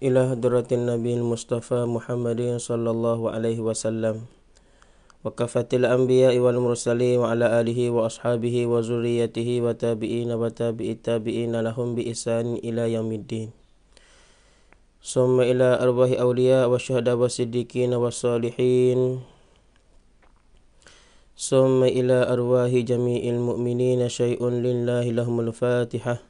إلى هدرة النبي المصطفى محمد صلى الله عليه وسلم وكفت الأنبياء والمرسلين وعلى آله وأصحابه وزريته وتابعين وتابع التابعين لهم بإحسان إلى يوم الدين ثم إلى أرواح أولياء والشهداء والصديقين والصالحين ثم إلى أرواح جميع المؤمنين شيء لله لهم الفاتحة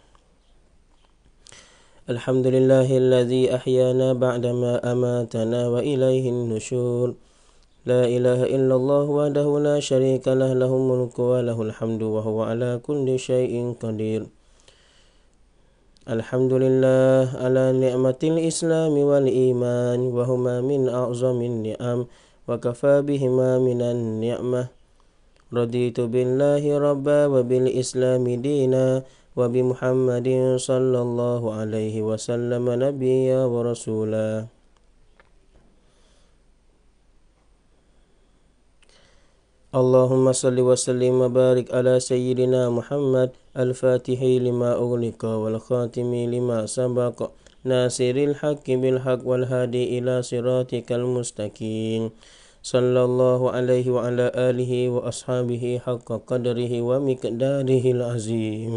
الحمد لله الذي أحيانا بعدما أماتنا وإليه النشور لا إله إلا الله وحده لا شريك له له الملك وله الحمد وهو على كل شيء قدير الحمد لله على نعمة الإسلام والإيمان وهما من أعظم النعم وكفى بهما من النعمة رضيت بالله ربا وبالإسلام دينا وبمحمد صلى الله عليه وسلم نبيا ورسولا اللهم صل وسلم وبارك على سيدنا محمد الفاتح لما أغلق والخاتم لما سبق ناصر الحق بالحق والهادي إلى صراطك المستقيم صلى الله عليه وعلى آله وأصحابه حق قدره ومقداره العظيم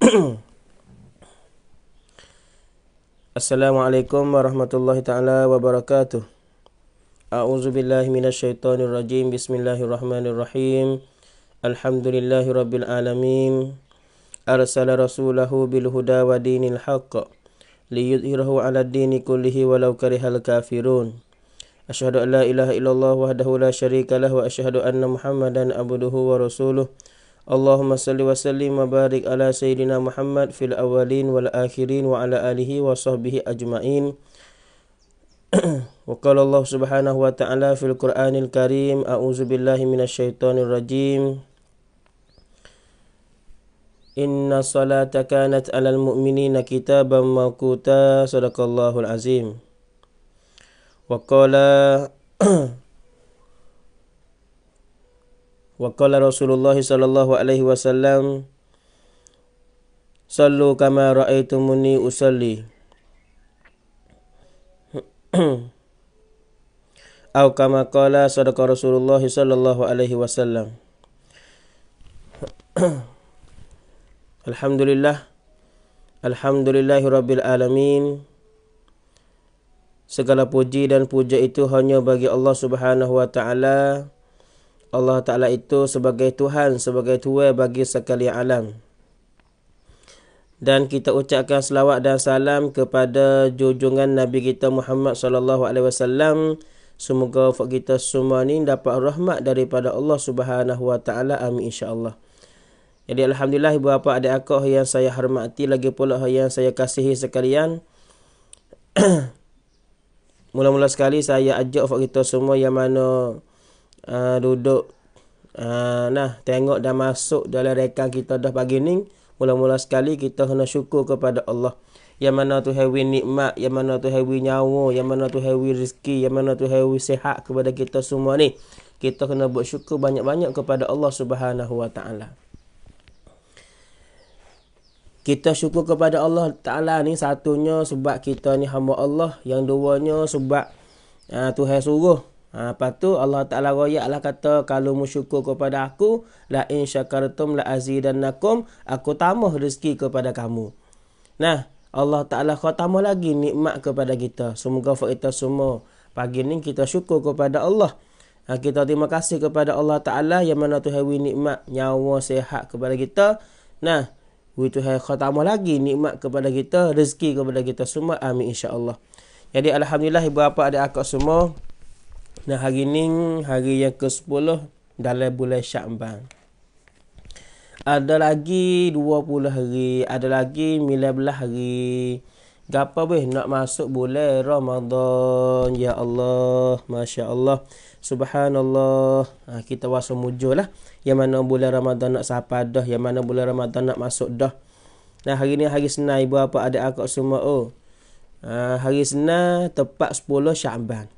Assalamualaikum warahmatullahi taala wabarakatuh. A'udzu billahi minasyaitonir rajim. Bismillahirrahmanirrahim. Alhamdulillahirabbil alamin. Arsala rasulahu bil huda wa dinil haqq liyudhhirahu 'ala ad-dini kullihi walau karihal kafirun. Asyhadu an la ilaha illallah wahdahu la syarika lah wa asyhadu anna Muhammadan abduhu wa rasuluhu. Allahumma salli wa salli wa barik ala Sayyidina Muhammad fil awalin wal akhirin wa ala alihi wa sahbihi ajma'in. wa qala Allah subhanahu wa ta'ala fil Qur'anil Karim, a'udzu billahi minasyaitonir rajim. Inna salata kanat alal mu'minina kitaban mawquta, sadaqallahul azim. Wa qala Wa qala Rasulullah sallallahu alaihi wasallam Sallu kama ra'aitumuni usalli Aw kama qala sadaqa Rasulullah sallallahu alaihi wasallam Alhamdulillah Alhamdulillah rabbil alamin Segala puji dan puja itu hanya bagi Allah Subhanahu wa taala Allah Ta'ala itu sebagai Tuhan, sebagai Tuhan bagi sekalian alam. Dan kita ucapkan selawat dan salam kepada jujungan Nabi kita Muhammad sallallahu alaihi wasallam. Semoga wafat kita semua ni dapat rahmat daripada Allah Subhanahu wa taala. Amin insya-Allah. Jadi alhamdulillah ibu bapa adik akak yang saya hormati lagi pula yang saya kasihi sekalian. Mula-mula sekali saya ajak wafat kita semua yang mana Ah, duduk uh, nah tengok dah masuk dalam rekan kita dah pagi ni mula-mula sekali kita kena syukur kepada Allah yang mana tu hewi nikmat yang mana tu hewi nyawa yang mana tu hewi rezeki yang mana tu hewi sehat kepada kita semua ni kita kena buat syukur banyak-banyak kepada Allah Subhanahu Wa Taala kita syukur kepada Allah Taala ni satunya sebab kita ni hamba Allah yang duanya sebab uh, Tuhan suruh Ha, lepas tu Allah Ta'ala royak lah kata kalau mu kepada aku la in syakartum la azidannakum aku tambah rezeki kepada kamu. Nah Allah Ta'ala kau tambah lagi nikmat kepada kita. Semoga kita semua pagi ni kita syukur kepada Allah. Ha, kita terima kasih kepada Allah Ta'ala yang mana tu hewi nikmat nyawa sehat kepada kita. Nah itu kau khatamah lagi nikmat kepada kita rezeki kepada kita semua amin insyaallah. Jadi alhamdulillah ibu bapa ada akak semua Nah hari ni hari yang ke-10 dalam bulan Syakban. Ada lagi 20 hari, ada lagi 19 hari. Gapa weh nak masuk bulan Ramadan. Ya Allah, Masya Allah. Subhanallah. Ha, kita wasa mujur lah. Yang mana bulan Ramadan nak sahabat dah. Yang mana bulan Ramadan nak masuk dah. Nah hari ni hari senai berapa ada akak semua. Oh. Ha, hari senai tepat 10 Syakban.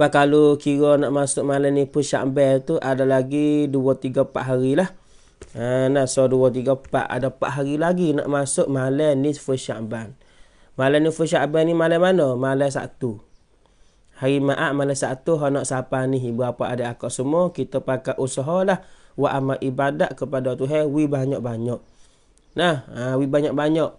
Lepas kalau kira nak masuk malam ni pun Syakbel tu ada lagi 2 3 4 hari lah. Ha, nah, so 2 3 4 ada 4 hari lagi nak masuk malam ni first Syakban. Malam ni first Syakban ni malam mana? Malam Sabtu. Hari maaf malam satu. ha nak siapa ni berapa ada akak semua kita pakai usaha lah wa amal ibadat kepada Tuhan wi banyak-banyak. Nah, ha, wi banyak-banyak.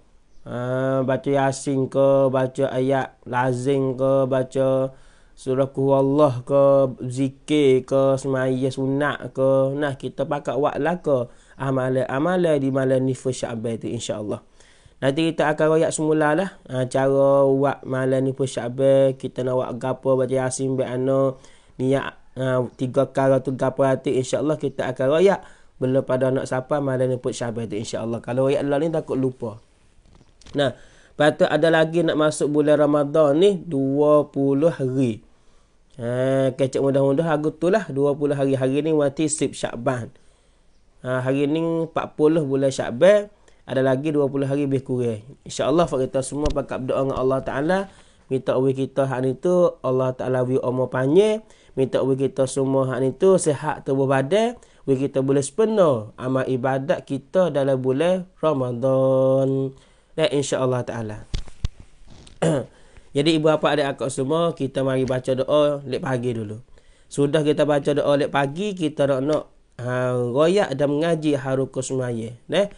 Ha, baca yasin ke, baca ayat lazim ke, baca surah kuwallah ke zikir ke semaya sunat ke nah kita pakat wak laka amala amala di malam ni first syabat tu insyaAllah nanti kita akan royak semula lah ha, cara wak malam ni first syabat kita nak wak gapa baca yasin baik ano niat ha, tiga kala tu gapo hati insyaAllah kita akan royak belum pada nak siapa malam ni first syabat tu insyaAllah kalau royak lain takut lupa nah patut ada lagi nak masuk bulan Ramadan ni 20 hari. Ha, kecek mudah-mudah hari tu lah 20 hari hari ni wati sip syakban ha, hari ni 40 bulan syakban ada lagi 20 hari lebih kurang insyaAllah kita semua pakat berdoa dengan Allah Ta'ala minta uwi kita hari ni tu Allah Ta'ala uwi umur panjang minta uwi kita semua hari ni tu sehat tubuh badan uwi kita boleh sepenuh amal ibadat kita dalam bulan Ramadan dan insyaAllah Ta'ala Jadi ibu bapa ada akak semua, kita mari baca doa lepas pagi dulu. Sudah kita baca doa lepas pagi, kita nak nak ha, royak dan mengaji haru Neh,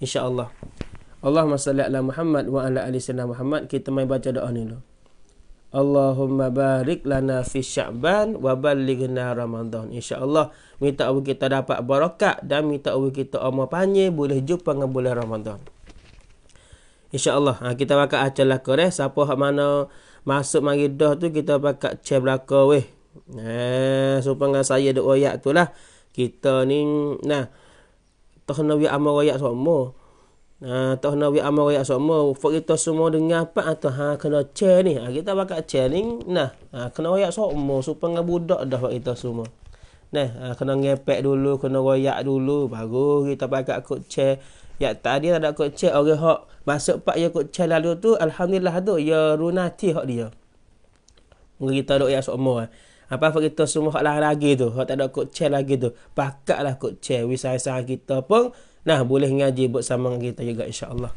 insya Allah. Allahumma salli ala Muhammad wa ala ali sayyidina Muhammad. Kita mai baca doa ni dulu. Allahumma barik lana fi sya'ban wa balighna ramadhan. Allah. Minta Allah kita dapat barakat dan minta Allah kita umur panjang boleh jumpa dengan bulan Ramadan. InsyaAllah ha, kita pakai acah laka eh. Siapa hak mana masuk mari dah tu kita pakai cek belaka weh. Eh supaya saya duk royak tu lah. Kita ni nah tak kena wi amar royak semua. Nah ha, tak kena wi amar royak semua. Fok kita semua dengar apa atau ha, ha kena cek ni. Ha, kita pakai cek ni nah ha, kena royak semua supaya budak dah fok kita semua. Nah ha, kena ngepek dulu, kena royak dulu baru kita pakai kok cek. Ya tadi ada kot cek orang hok masuk pak ya kot cek lalu tu alhamdulillah tu ya runati hok dia. Mengi tahu dok ya semua. Eh. Apa apa kita semua hok lah lagi tu, hok tak ada kot cek lagi tu. Pakatlah kot cek wisai-sai kita pun nah boleh ngaji buat sama kita juga insya-Allah.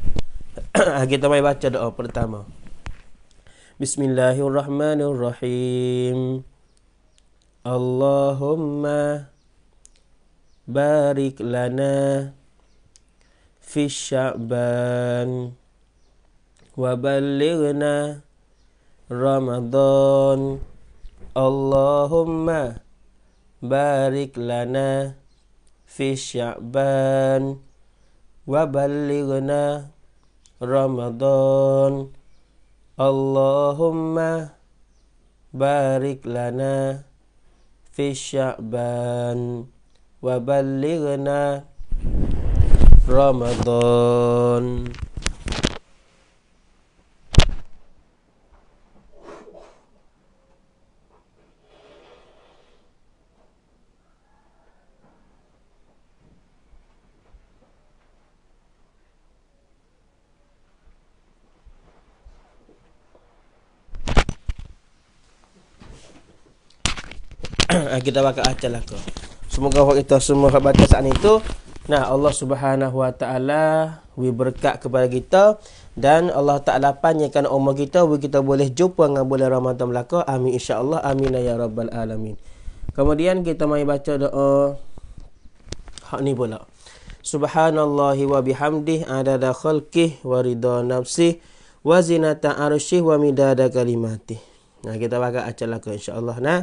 kita mai baca doa pertama. Bismillahirrahmanirrahim. Allahumma barik lana في الشعبان وبلغنا رمضان اللهم بارك لنا في الشعبان وبلغنا رمضان اللهم بارك لنا في الشعبان وبلغنا Ramadan ah, kita bakal acalah kau. Semoga kita semua hak saat itu Nah Allah Subhanahu Wa Taala wi berkat kepada kita dan Allah Taala panjangkan umur kita wi kita boleh jumpa dengan bulan Ramadan belaka. Amin insya-Allah. Amin ya rabbal alamin. Kemudian kita mai baca doa hak ni pula. Subhanallahi wa bihamdih adada khalqih wa ridha nafsih wa zinata arsyih wa midada kalimatih. Nah kita baca acak lakon insya-Allah nah.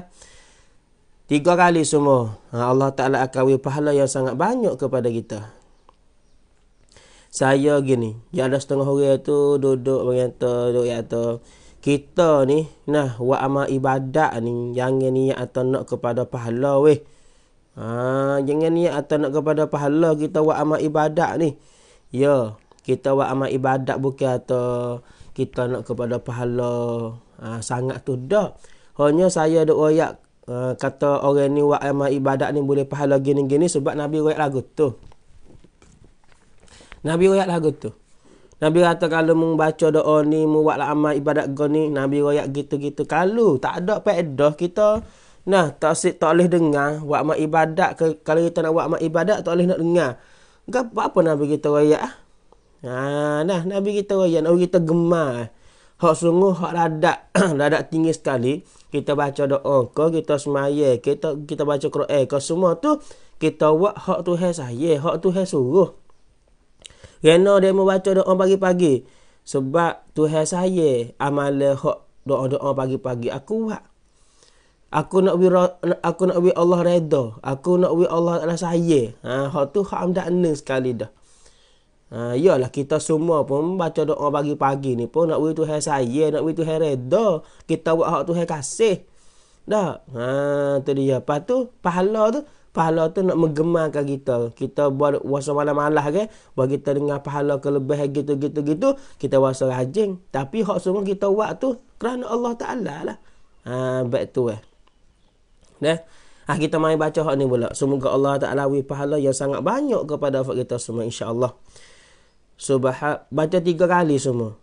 Tiga kali semua. Ha, Allah Ta'ala akan beri pahala yang sangat banyak kepada kita. Saya gini. Yang ada setengah hari tu duduk mengata, duduk yang tu. Kita ni, nah, buat amal ibadat ni. Yang ni yang atau nak kepada pahala weh. Ha, jangan ni atau nak kepada pahala kita buat amal ibadat ni. Ya, kita buat amal ibadat bukan atau kita nak kepada pahala. Ha, sangat tu dah. Hanya saya ada ayat Eh, kata orang ni buat amal ibadat ni boleh pahala gini-gini sebab Nabi royak lagu tu. Nabi royak lagu tu. Nabi kata kalau mung baca doa ni, membuat lah amal ibadat kau Nabi royak gitu-gitu. Kalau tak ada pedoh kita, nah tak, tak boleh dengar buat amal ibadat. Ke, kalau kita nak buat amal ibadat, tak boleh nak dengar. Enggak apa apa Nabi kita royak? Ha, nah, Nabi kita royak, Nabi kita gemar. Hak sungguh, hak ladak, ladak tinggi sekali kita baca doa ke, kita semaya, kita kita baca Quran ke, semua tu kita buat hak tu hai saya, hak tu hai suruh. Kerana dia mau baca doa pagi-pagi. Sebab tu hai saya, amal hak doa-doa pagi-pagi aku buat. Aku nak wira, aku nak wira Allah reda. Aku nak wira Allah ala saya. Ha, hak tu hak amdak sekali dah. Ah, iyalah kita semua pun baca doa pagi-pagi ni pun nak beri Tuhan saya, nak beri Tuhan reda. Kita buat hak Tuhan kasih. Dah. Ha tu dia. Pas tu pahala tu pahala tu nak menggemarkan kita. Kita buat puasa malam malah ke, buat kita dengar pahala kelebih gitu gitu gitu, kita puasa rajin. Tapi hak semua kita buat tu kerana Allah Taala lah. Ha baik tu eh. Dah. Ha, kita mai baca hak ni pula. Semoga Allah Taala beri pahala yang sangat banyak kepada kita semua insya-Allah. Subhan baca tiga kali semua.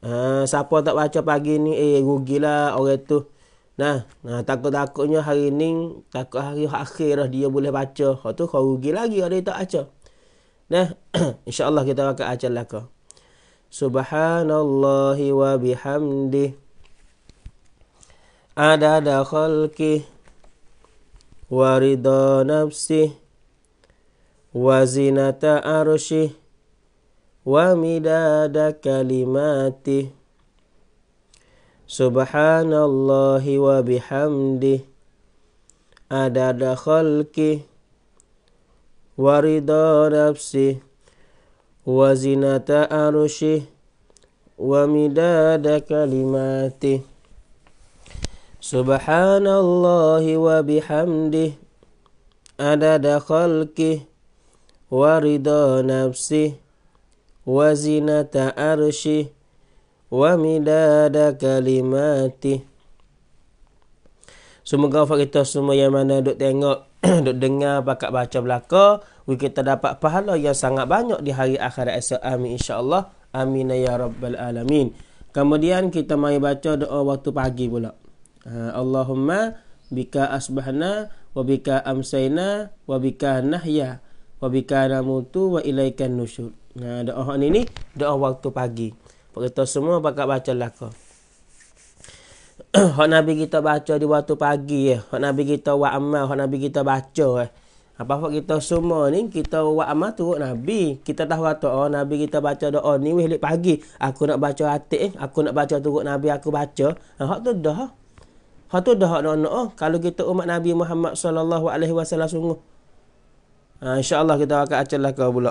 Ha, siapa tak baca pagi ni eh rugilah orang tu. Nah, takut-takutnya hari ni takut hari akhir lah dia boleh baca. Hak tu kau rugi lagi ada tak baca. Nah, insya-Allah kita akan baca lah Subhanallah wa bihamdi. Ada ada khalqi wa nafsi wa zinata arshih ومداد كلماته سبحان الله وبحمده عدد خلقه ورضا نفسه وزنة عرشه ومداد كلماته سبحان الله وبحمده عدد خلقه ورضا نفسه وزنة أرشه ومداد kalimati. Semoga faham kita semua yang mana duk tengok, duk dengar, pakat baca belaka. Kita dapat pahala yang sangat banyak di hari akhirat esok. Amin insyaAllah. Amin ya Rabbal Alamin. Kemudian kita mari baca doa waktu pagi pula. Ha, Allahumma bika asbahna wa bika amsayna wa bika nahya wa bika namutu wa ilaikan nusyur. Nah, doa ni ni doa waktu pagi. Kita semua bakal baca lah laka. hak Nabi kita baca di waktu pagi ya. Hak Nabi kita buat amal, hak Nabi kita baca ya. Apa hak kita semua ni kita buat amal turut Nabi. Kita tahu kata lah oh, Nabi kita baca doa ni wis pagi. Aku nak baca atik eh. aku nak baca turut Nabi aku baca. Nah, hak tu dah. Hak tu dah doa oh. Kalau kita umat Nabi Muhammad sallallahu alaihi wasallam sungguh. Ha, insya-Allah kita akan acalah kau pula.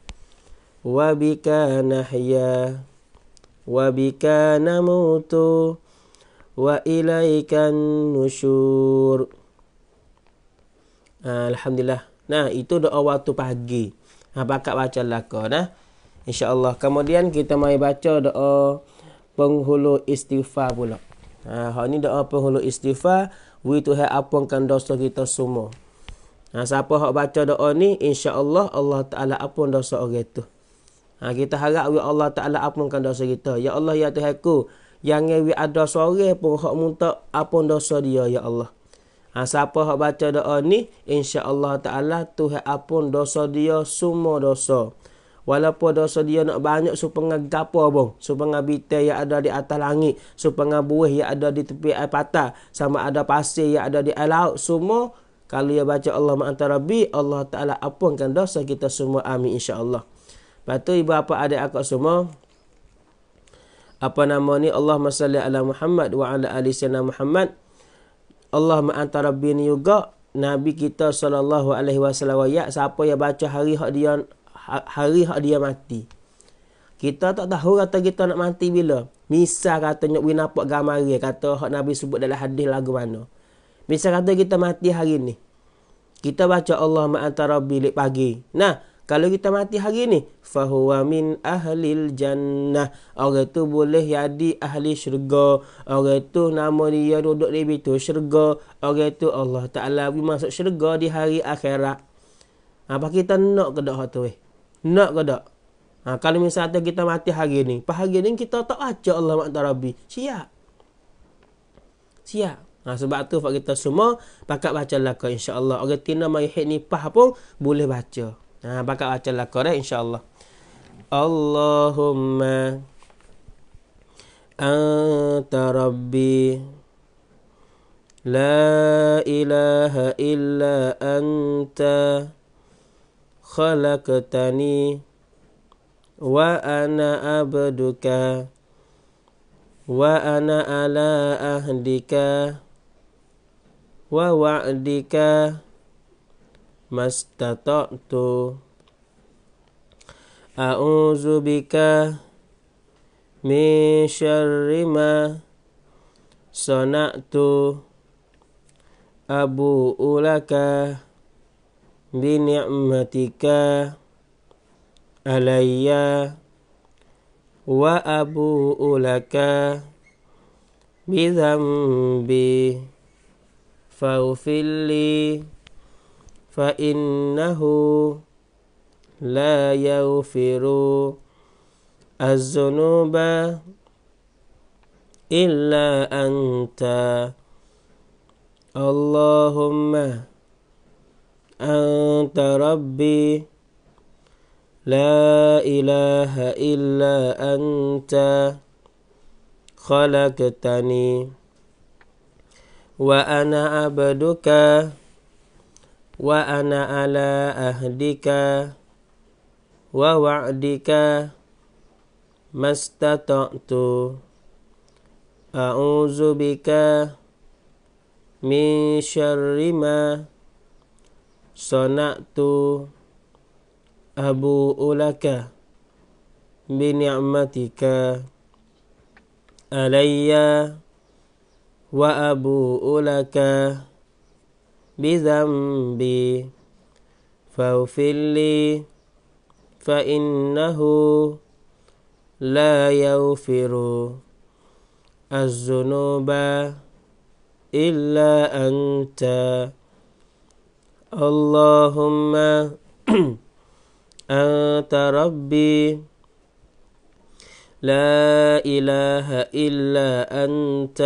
Wabika نحيا wabika نموت wa ilaikan ah, الحمد لله Nah, itu doa waktu pagi. Ha, pakat baca laka, nah. InsyaAllah. Kemudian kita mai baca doa penghulu istighfar pula. Ha, hari ni doa penghulu istighfar. We to have apungkan dosa kita semua. Ha, siapa yang baca doa ni, insyaAllah Allah Ta'ala apun dosa orang itu. Ha, kita harap we Allah Ta'ala apunkan dosa kita. Ya Allah, ya Tuhan ku. Yang ni ada sore pun hak minta apun dosa dia, ya Allah. Ha, siapa hak baca doa ni, insya Allah Ta'ala Tuhan apun dosa dia semua dosa. Walaupun dosa dia nak banyak supaya gapo bang, supaya bite yang ada di atas langit, supaya buih yang ada di tepi air patah, sama ada pasir yang ada di air laut, semua kalau dia baca Allah ma'antarabi, Allah Ta'ala apunkan dosa kita semua. Amin insya Allah. Lepas tu ibu bapa adik akak semua apa nama ni Allah salli ala Muhammad wa ala ali sayyidina Muhammad. Allah antara bin juga nabi kita sallallahu alaihi wasallam ya siapa yang baca hari hak dia hari hak dia mati. Kita tak tahu kata kita nak mati bila. Misal kata nak win apa gamari kata hak nabi sebut dalam hadis lagu mana. Misal kata kita mati hari ni. Kita baca Allah antara bilik pagi. Nah, kalau kita mati hari ni, fahuwa min ahlil jannah. Orang tu boleh jadi ahli syurga. Orang tu nama dia duduk di situ syurga. Orang tu Allah Taala bagi masuk syurga di hari akhirat. Ha, apa kita nak ke dok tu weh? Nak ke dok? Ha, kalau misalnya kita mati hari ni, pas hari ni kita tak baca Allah Maha Rabbi. Siap. Siap. Ha, sebab tu kita semua pakat baca lah insya Allah. Orang tina mayuhid ni pah pun boleh baca. Ha, bakal baca lakor eh, insyaAllah. Allahumma anta rabbi la ilaha illa anta khalaqtani wa ana abduka wa ana ala ahdika wa wa'dika wa mastata'tu a'udzu bika min syarri ma sana'tu abu ulaka bi ni'matika wa abu ulaka bi Faufili. فإنه لا يغفر الذنوب إلا أنت اللهم أنت ربي لا إله إلا أنت خلقتني وأنا عبدك wa ana ala ahdika wa wa'dika mastata'tu a'udzu bika min syarri ma sana'tu abu ulaka bi ni'matika alayya wa abu ulaka بذنبي فاغفر لي فإنه لا يغفر الذنوب إلا أنت اللهم أنت ربي لا إله إلا أنت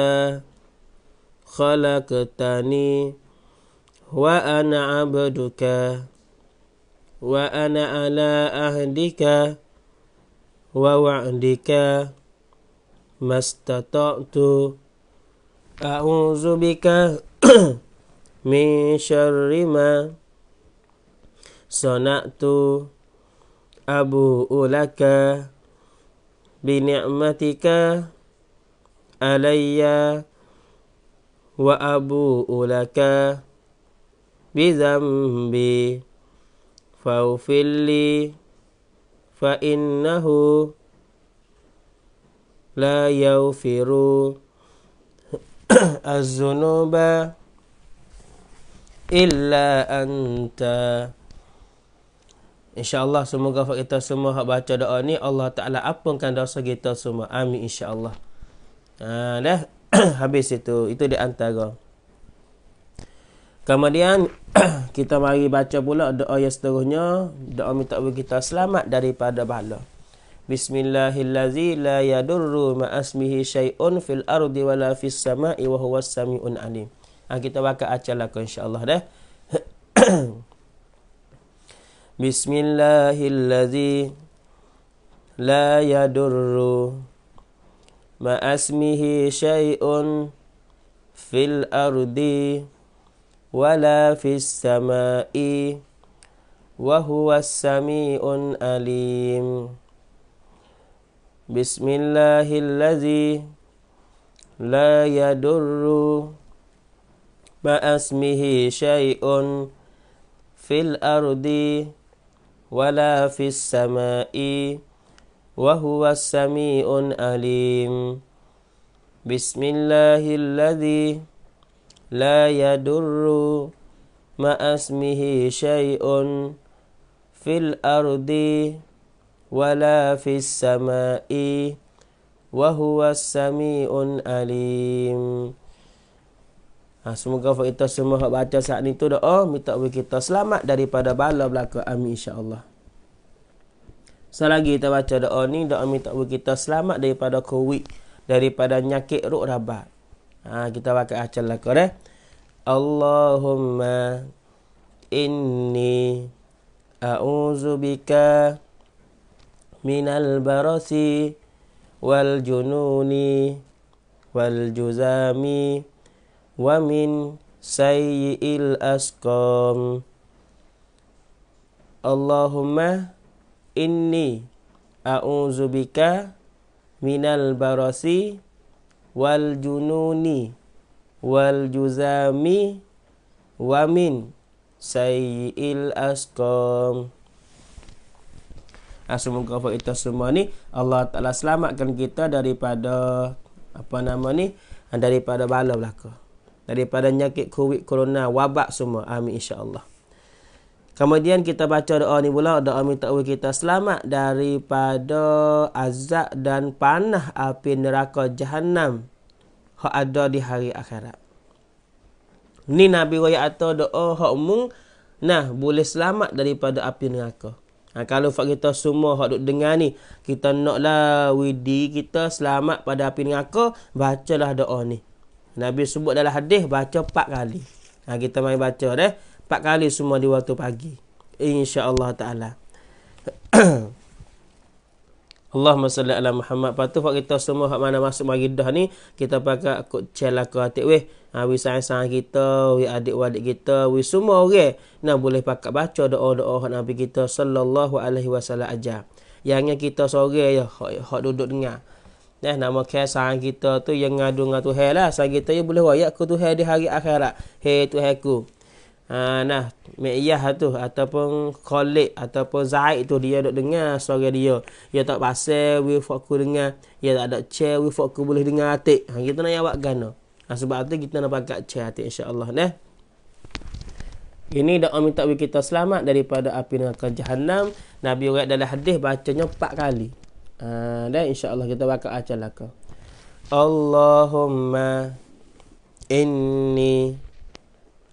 خلقتني وأنا عبدك وأنا على أهدك ووعدك ما استطعت أعوذ بك من شر ما صنعت أبوء لك بنعمتك علي وأبوء لك بذنبي fa لي la لا يغفر الذنوب إلا أنت InsyaAllah semoga kita semua hak baca doa ni Allah Ta'ala apungkan dosa kita semua Amin insyaAllah ha, Dah habis itu Itu di antara Kemudian kita mari baca pula doa yang seterusnya doa minta bagi kita selamat daripada bala Bismillahillazi la yadurru ma'asmihi syai'un fil ardi wala fis sama'i wa huwas samiun alim. Ah kita baca acalah insyaallah dah. Bismillahillazi la yadurru ma'asmihi syai'un fil ardi ولا في السماء وهو السميع الأليم بسم الله الذي لا يضر مع اسمه شيء في الأرض ولا في السماء وهو السميع أليم بسم الله الذي لا يدر ما اسمه شيء في الارض ولا في السماء وهو السميع العليم Ha, semoga buat kita semua yang baca saat ni tu doa oh, minta bagi kita selamat daripada bala belaka. Amin insya-Allah. Selagi kita baca doa ni doa minta bagi kita selamat daripada covid, daripada nyakit ruk rabat. Ha, kita pakai acal lah korang. Allahumma inni auzubika bika minal barasi wal jununi wal juzami wa min sayyil asqam Allahumma inni auzubika bika minal barasi wal jununi wal juzami wa min sayyil asqam Ah semoga apa itu semua ni Allah Taala selamatkan kita daripada apa nama ni daripada bala belaka daripada penyakit covid corona wabak semua amin insyaallah Kemudian kita baca doa ni pula, doa minta Allah kita selamat daripada azab dan panah api neraka jahanam hak ada di hari akhirat. Ni Nabi Raya atau doa hak mung, nah boleh selamat daripada api neraka. Ha, kalau fak kita semua hak duk dengar ni, kita naklah widi kita selamat pada api neraka, bacalah doa ni. Nabi sebut dalam hadis baca 4 kali. Ha, kita mai baca deh. Eh? empat kali semua di waktu pagi insyaallah taala Allah salli ala Muhammad. Patu hak kita semua hak mana masuk bagi dah ni, kita pakai kok celaka atik weh. Ha wi sayang kita, wi adik wadik kita, wi semua orang okay? nak boleh pakai baca doa-doa hak Nabi kita sallallahu alaihi wasallam aja. Yang kita seorang ya hak, hak duduk dengar. Eh, nama kesan kita tu yang ngadu dengan Tuhan lah. Sang kita ya boleh wayak ke Tuhan di hari akhirat. Hei Tuhan ku. Uh, nah, Mi'yah lah tu ataupun Khalid ataupun Zaid tu dia dok dengar suara dia. Dia tak pasal we fokku dengar, dia tak ada chair we fokku boleh dengar atik. Ha kita nak awak gano. Nah ha, sebab tu kita nak pakai chair atik insya-Allah nah. Ini doa minta we kita selamat daripada api neraka jahanam. Nabi urat dalam hadis bacanya empat kali. Ha uh, dan insya-Allah kita bakal acalaka. Allahumma inni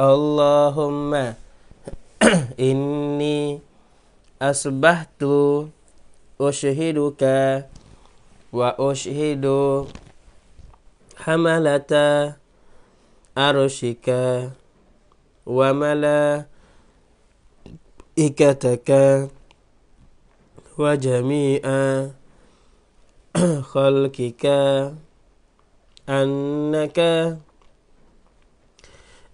Allahumma inni asbahtu ushiduka wa ushidu hamalata arushika wa mala ikataka wa jami'a khalkika annaka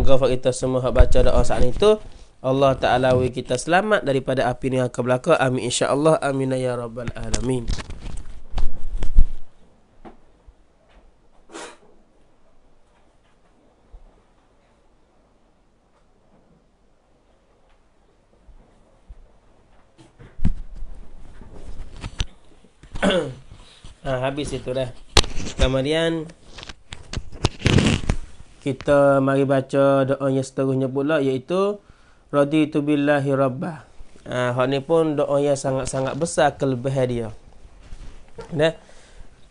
moga-moga kita semua hak baca doa saat itu Allah Ta'ala wui kita selamat daripada api ni akan berlaku. Amin insyaAllah. Amin ya Rabbal Alamin. ha, habis itu dah. Kemudian kita mari baca doa yang seterusnya pula iaitu radhi tu billahi rabbah. Ah ha, ni pun doa yang sangat-sangat besar kelebihan dia. Nah.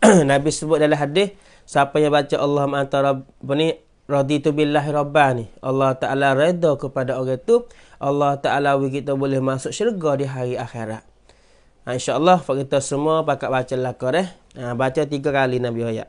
Nabi sebut dalam hadis siapa yang baca Allahumma anta rabbi ni raditu billahi rabbah ni Allah taala redha kepada orang tu Allah taala bagi kita boleh masuk syurga di hari akhirat. Ha, insyaAllah, insya-Allah kita semua pakat baca lakar eh. Ha, baca tiga kali Nabi ayat.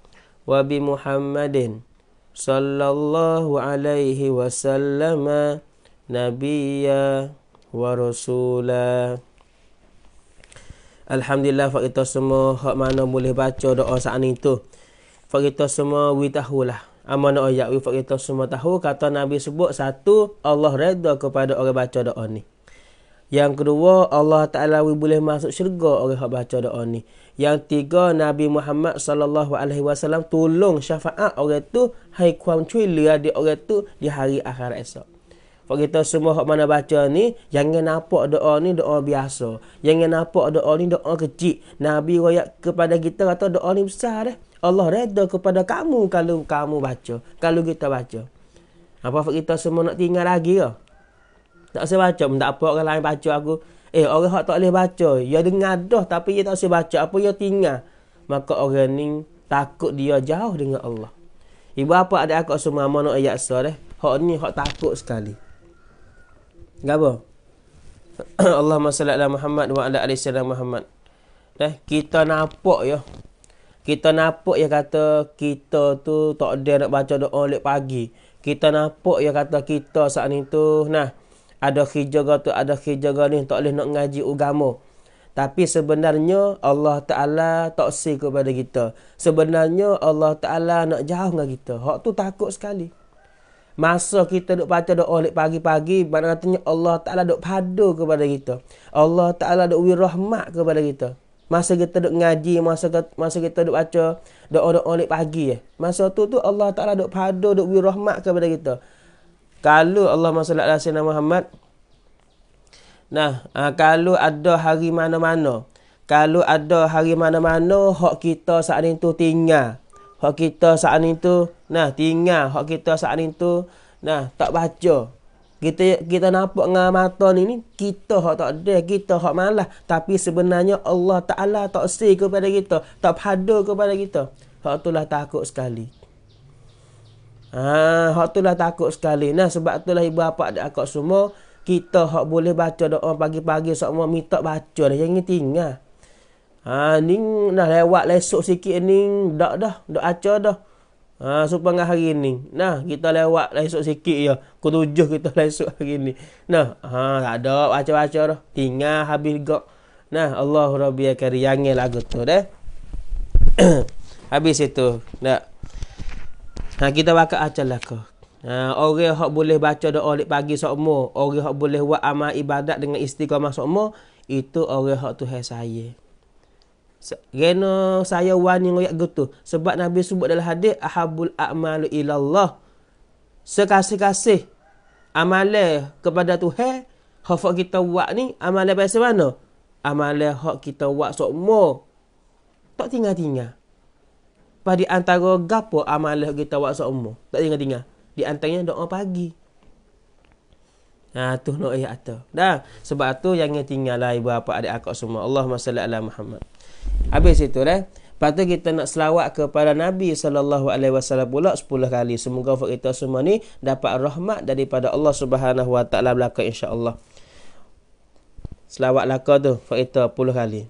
وبي Muhammadin, Sallallahu Alaihi Wasallam, Nabiyya wa ورسولا Alhamdulillah fak kita semua hak mana boleh baca doa saat itu. Fak kita semua wi tahulah. Amana ayat wi fak kita semua tahu kata Nabi sebut satu Allah redha kepada orang baca doa ni. Yang kedua Allah Taala wi boleh masuk syurga orang hak baca doa ni. Yang tiga Nabi Muhammad sallallahu alaihi wasallam tolong syafaat orang tu hai kuang cui lia di orang tu di hari akhir esok. Kalau kita semua hak mana baca ni, jangan nampak doa ni doa biasa. Jangan nampak doa ni doa kecil. Nabi royak kepada kita kata doa ni besar dah. Allah reda kepada kamu kalau kamu baca, kalau kita baca. Apa kita semua nak tinggal lagi ke? Tak usah baca, tak apa orang lain baca aku. Eh orang hak tak boleh baca, dia ya dengar dah tapi dia ya tak usah baca apa dia ya tinggal. Maka orang ni takut dia jauh dengan Allah. Ibu apa ada aku semua mana ayat sore. Hak ni hak takut sekali. Gapo? Allahumma salli ala Muhammad wa ala ali sayyidina Muhammad. Deh, kita nampak ya. Kita nampak ya kata kita tu tak ada nak baca doa lepas pagi. Kita nampak ya kata kita saat itu. nah ada hijau tu, ada hijau ni tak boleh nak ngaji agama. Tapi sebenarnya Allah Ta'ala tak si kepada kita. Sebenarnya Allah Ta'ala nak jauh dengan kita. Hak tu takut sekali. Masa kita duk baca doa oleh pagi-pagi, mana katanya Allah Ta'ala duk padu kepada kita. Allah Ta'ala duk wirahmat kepada kita. Masa kita duk ngaji, masa masa kita duk baca doa-doa oleh pagi. Eh. Masa tu tu Allah Ta'ala duk padu, duk wirahmat kepada kita kalau Allah Subhanahu Allah sayang Muhammad nah uh, kalau ada hari mana-mana kalau ada hari mana-mana hak kita saat itu tinggal hak kita saat itu nah tinggal hak kita saat itu nah tak baca kita kita nampak dengan mata ni ni kita hak tak ada kita hak malas tapi sebenarnya Allah taala tak sayang kepada kita tak padu kepada kita hak itulah takut sekali Ha, hak tu lah takut sekali. Nah, sebab tu lah ibu bapa dia akut semua. Kita hak boleh baca doa pagi-pagi. Sok mau minta baca dah. Jangan tinggal. Ha, ha ni nak lewat lesok sikit ni. Tak dah. Tak acar dah. Ha, supaya hari ni. Nah, kita lewat lesok sikit ya. Ketujuh kita lesok hari ni. Nah, ha, tak ada. Baca-baca dah. Tinggal ha, habis gok. Nah, Allah Rabbi Akari. Ya Yangil lah gitu dah. habis itu. Nah. Ha kita bakat acah laka. Ha orang hok boleh baca doa lik pagi semua, orang hok boleh buat amal ibadat dengan istiqamah semua, itu orang hok Tuhan saya. Geno saya wani ngoyak gitu sebab Nabi sebut dalam hadis ahabul a'malu ilallah. Sekasih-kasih amalan kepada Tuhan, hok kita buat ni amalan pasal mana? Amalan hok kita buat semua, Tak tinggal-tinggal. Pas di antara gapo amal kita buat seumur. Tak tinggal tinggal. Di antaranya doa pagi. Ha tu nak ayat eh, tu. Dah. Sebab tu yang tinggal lah ibu apa adik akak semua. Allahumma salli ala Muhammad. Habis itu dah. Lepas tu kita nak selawat kepada Nabi sallallahu alaihi wasallam pula 10 kali. Semoga fak kita semua ni dapat rahmat daripada Allah Subhanahu wa taala insya-Allah. Selawat laka tu fak puluh kali.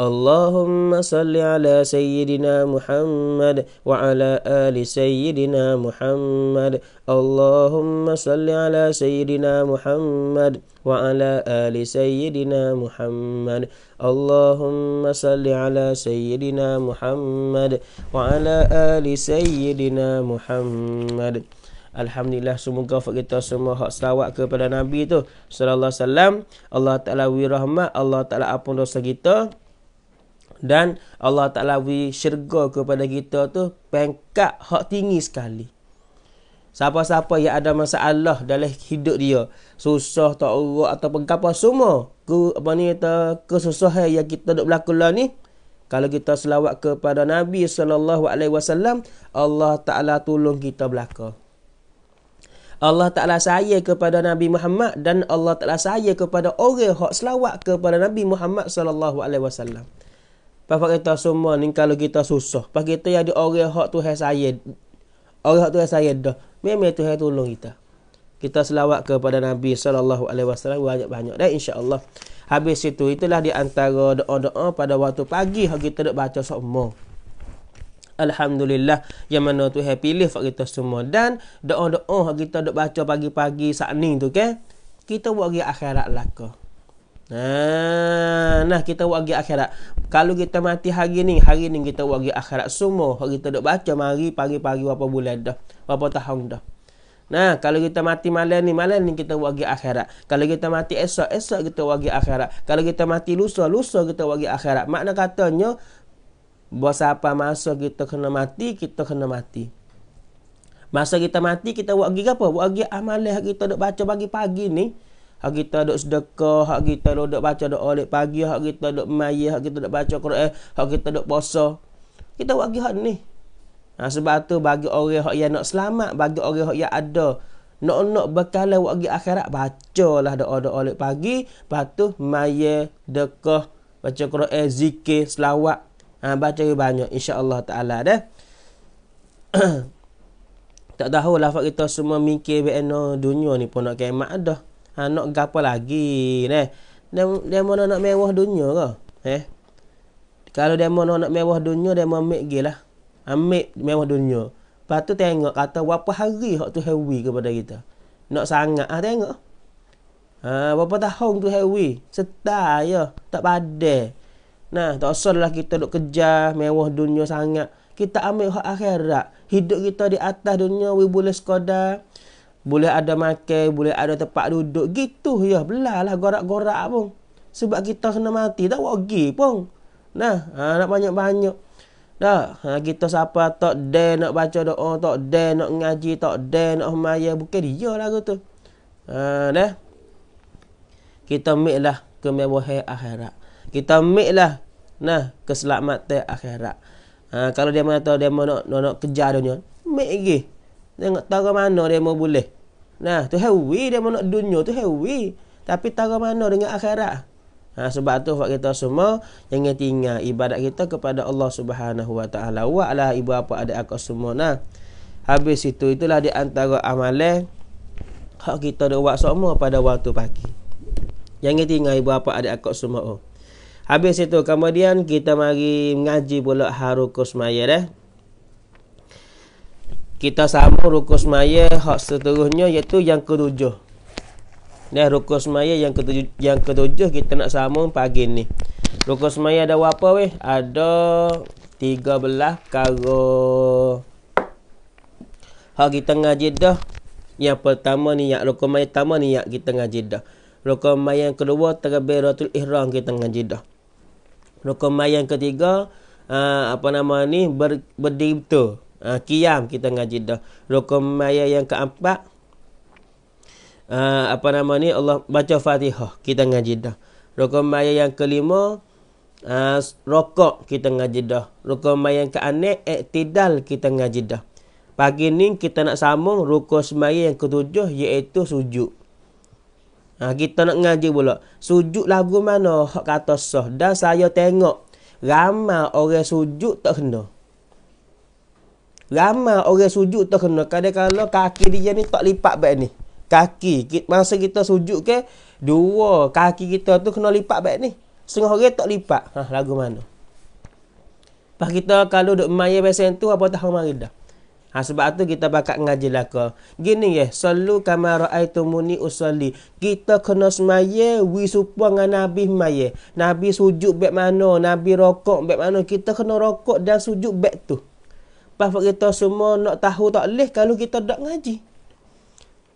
اللهم صل على سيدنا محمد وعلى آل سيدنا محمد اللهم صل على سيدنا محمد وعلى آل سيدنا محمد اللهم صل على سيدنا محمد وعلى آل سيدنا محمد Alhamdulillah semoga kita semua hak selawat kepada Nabi tu sallallahu alaihi wasallam Allah Taala wirahmat Allah Taala ampun dosa kita dan Allah Taala beri syurga kepada kita tu pengkat hak tinggi sekali. Siapa-siapa yang ada masalah dalam hidup dia, susah tak urut atau apa semua, ke apa ni kata kesusahan yang kita dok berlaku lah ni, kalau kita selawat kepada Nabi sallallahu alaihi wasallam, Allah Taala tolong kita berlaku. Allah Ta'ala saya kepada Nabi Muhammad dan Allah Ta'ala saya kepada orang yang selawat kepada Nabi Muhammad sallallahu alaihi wasallam. Papa kita semua ni kalau kita susah. Papa kita yang ada orang hak tu hai saya. Orang hak tu hai saya dah. Memang tu hai tolong kita. Kita selawat kepada Nabi saw. alaihi wasallam banyak-banyak dan insya-Allah habis itu itulah di antara doa-doa pada waktu pagi hak kita nak baca semua. Alhamdulillah yang mana tu hai pilih hak kita semua dan doa-doa hak kita dok baca pagi-pagi saat ni tu kan. Kita buat di akhirat lah ko. Nah, nah kita buat di akhirat. Kalau kita mati hari ni, hari ni kita buat hari akhirat semua. Hari kita duk baca mari pagi-pagi berapa bulan dah. Berapa tahun dah. Nah, kalau kita mati malam ni, malam ni kita buat akhirat. Kalau kita mati esok, esok kita buat akhirat. Kalau kita mati lusa, lusa kita buat akhirat. Makna katanya, bos apa masa kita kena mati, kita kena mati. Masa kita mati, kita buat apa? Buat amalan kita duk baca pagi-pagi ni hak kita dok sedekah, hak kita dok baca doa lek pagi, hak kita dok mai, hak kita dok baca Quran, hak kita dok puasa. Kita buat gihad ni. Ha, sebab tu bagi orang hak yang nak selamat, bagi orang hak yang ada nak-nak bekal wagi akhirat bacalah doa-doa lek pagi, patu mai dekah baca Quran, zikir, selawat. Ha, baca banyak insya-Allah taala dah. tak tahu lah kita semua mikir beno dunia ni pun nak kiamat dah ha, nak gapa lagi neh dia dia mana nak mewah dunia ke eh kalau dia mana nak mewah dunia dia mau ambil gilah ambil mewah dunia lepas tu tengok kata berapa hari hak tu hewi kepada kita nak sangat ah tengok ha berapa tahun tu hewi setah ya tak padah nah tak usahlah kita duk kejar mewah dunia sangat kita ambil hak akhirat hidup kita di atas dunia we boleh sekadar boleh ada makan, boleh ada tempat duduk. Gitu ya, belalah gorak-gorak pun. Sebab kita kena mati, tak buat pergi pun. Nah, ha, nak banyak-banyak. Dah, ha, kita siapa tak ada nak baca doa, tak ada nak ngaji, tak ada nak humayah. Bukan dia lah kata. Ha, dah. Kita miklah lah kemewahan akhirat. Kita miklah, nah, keselamatan akhirat. Ha, kalau dia mahu tahu dia mahu nak, nak, nak kejar dunia, ambil lagi. Tengok tahu mana dia mau boleh. Nah, tu hewi dia mau nak dunia tu hewi. Tapi tahu mana dengan akhirat. Ha, sebab tu buat kita semua jangan tinggal ibadat kita kepada Allah Subhanahu Wa Taala. Wa'lah ibu apa ada aku semua nah. Habis itu itulah di antara amalan hak kita ada buat semua pada waktu pagi. Jangan tinggal ibu apa ada aku semua. Oh, Habis itu kemudian kita mari mengaji pula haru kusmayar eh kita sambung rukun semaya hak seterusnya iaitu yang ketujuh. Dan rukun semaya yang ketujuh, yang ketujuh kita nak sambung pagi ni. Rukun semaya ada apa weh? Ada 13 perkara. Hak kita ngaji dah. Yang pertama ni yang rukun semaya pertama ni yang kita ngaji dah. Rukun semaya yang kedua takbiratul ihram kita ngaji dah. Rukun semaya yang ketiga uh, apa nama ni ber, berdiri betul. Uh, ah, kiam kita ngaji dah. Rukun maya yang keempat. Uh, apa nama ni? Allah baca fatihah. Kita ngaji dah. Rukun maya yang kelima. Uh, rokok kita ngaji dah. Rukun maya yang keanek. Iktidal kita ngaji dah. Pagi ni kita nak sambung rukun semaya yang ketujuh iaitu sujud. Ha, kita nak ngaji pula. Sujud lagu mana? kata sah. Dan saya tengok ramai orang sujud tak kena lama orang sujud tu kena kadang-kadang kaki dia ni tak lipat baik ni. Kaki masa kita sujud ke dua kaki kita tu kena lipat baik ni. Setengah orang tak lipat. Ha lagu mana? Pas kita kalau duk maya pasal tu apa tahu mari dah. Ha, sebab tu kita bakat ngaji lah ke. Gini ya. Salu kamara aitumuni usali. Kita kena semaya. We supa dengan Nabi semaya. Nabi sujud baik mana. Nabi rokok baik mana. Kita kena rokok dan sujud baik tu. Lepas kita semua nak tahu tak boleh kalau kita tak ngaji.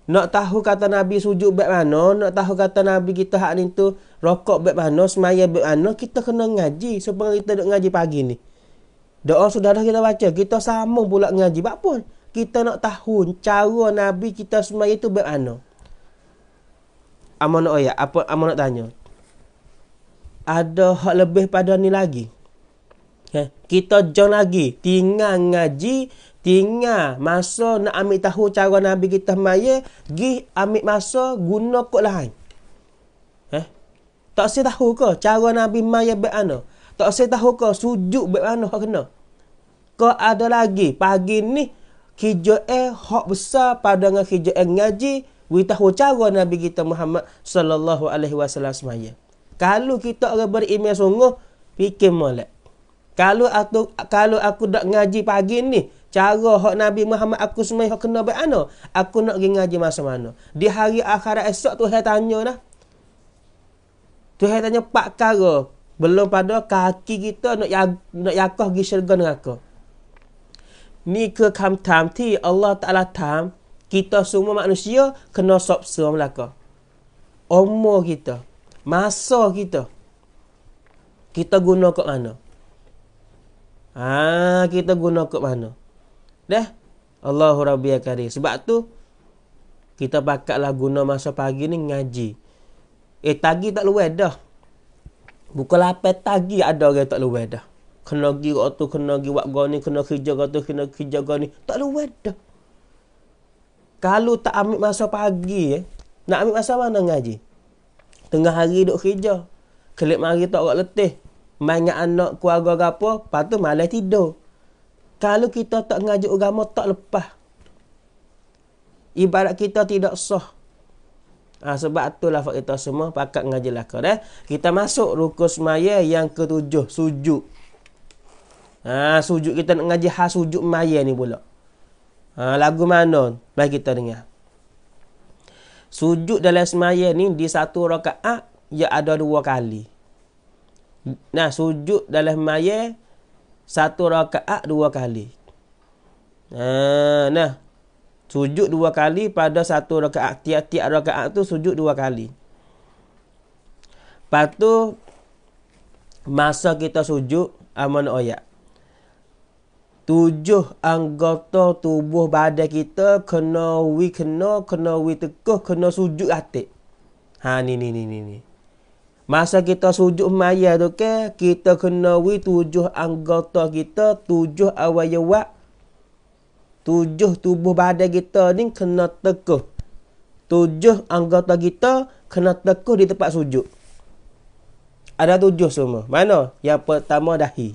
Nak tahu kata Nabi sujud baik mana, nak tahu kata Nabi kita hak ni tu rokok baik mana, semaya baik mana, kita kena ngaji. Supaya kita tak ngaji pagi ni. Doa saudara kita baca, kita sambung pula ngaji. Bak pun, kita nak tahu cara Nabi kita semaya tu baik mana. Amanah ayat, apa amanah tanya? Ada hak lebih pada ni lagi? Eh, kita jom lagi. Tinggal ngaji. Tinggal masa nak ambil tahu cara Nabi kita maya. gi ambil masa guna kot lain. Eh? Tak saya tahu ke cara Nabi maya baik Tak saya tahu ke sujud baik mana kena? Kau ada lagi. Pagi ni hijau eh hak besar pada dengan hijau eh ngaji. Beritahu cara Nabi kita Muhammad sallallahu alaihi wasallam semaya. Kalau kita orang beriman sungguh, fikir molek. Kalau aku kalau aku dak ngaji pagi ni, cara hak Nabi Muhammad aku semai hak kena baik ana, aku nak pergi ngaji masa mana? Di hari akhirat esok tu saya tanya dah. Tu saya tanya pak kara. Belum pada kaki kita nak ya, nak yakah pergi syurga neraka. Ni ke kam ti Allah Taala tam kita semua manusia kena sop semua melaka. Umur kita, masa kita. Kita guna kat mana? Ha, kita guna kat mana? Dah. Allahu Rabbi Akari. Ya Sebab tu, kita pakatlah guna masa pagi ni ngaji. Eh, tagi tak luar dah. Bukan apa tagi ada orang tak luar dah. Kena pergi kat tu, kena pergi buat gani, kena kerja kat tu, kena kerja gani. Tak luar dah. Kalau tak ambil masa pagi, eh, nak ambil masa mana ngaji? Tengah hari duduk kerja. Kelip mari tak agak letih main dengan anak keluarga ke apa, lepas tu malas tidur. Kalau kita tak ngajuk agama, tak lepas. Ibarat kita tidak sah. Ha, sebab tu lah kita semua pakat ngaji lah kau Eh? Kita masuk rukun semaya yang ketujuh, sujud. Ha, sujud kita nak ngaji khas sujud maya ni pula. Ha, lagu mana? Baik kita dengar. Sujud dalam semaya ni di satu rakaat ya ada dua kali. Nah, sujud dalam mayat satu rakaat dua kali. Nah, nah. Sujud dua kali pada satu rakaat. Tiap-tiap rakaat tu sujud dua kali. Lepas tu, masa kita sujud, aman oya Tujuh anggota tubuh badan kita kena wi kena kena wi tekuh kena sujud atik. Ha ni ni ni ni. ni. Masa kita sujud maya tu ke, kita kena wi tujuh anggota kita, tujuh awayawak, tujuh tubuh badan kita ni kena tekuh. Tujuh anggota kita kena tekuh di tempat sujud. Ada tujuh semua. Mana? Yang pertama dahi.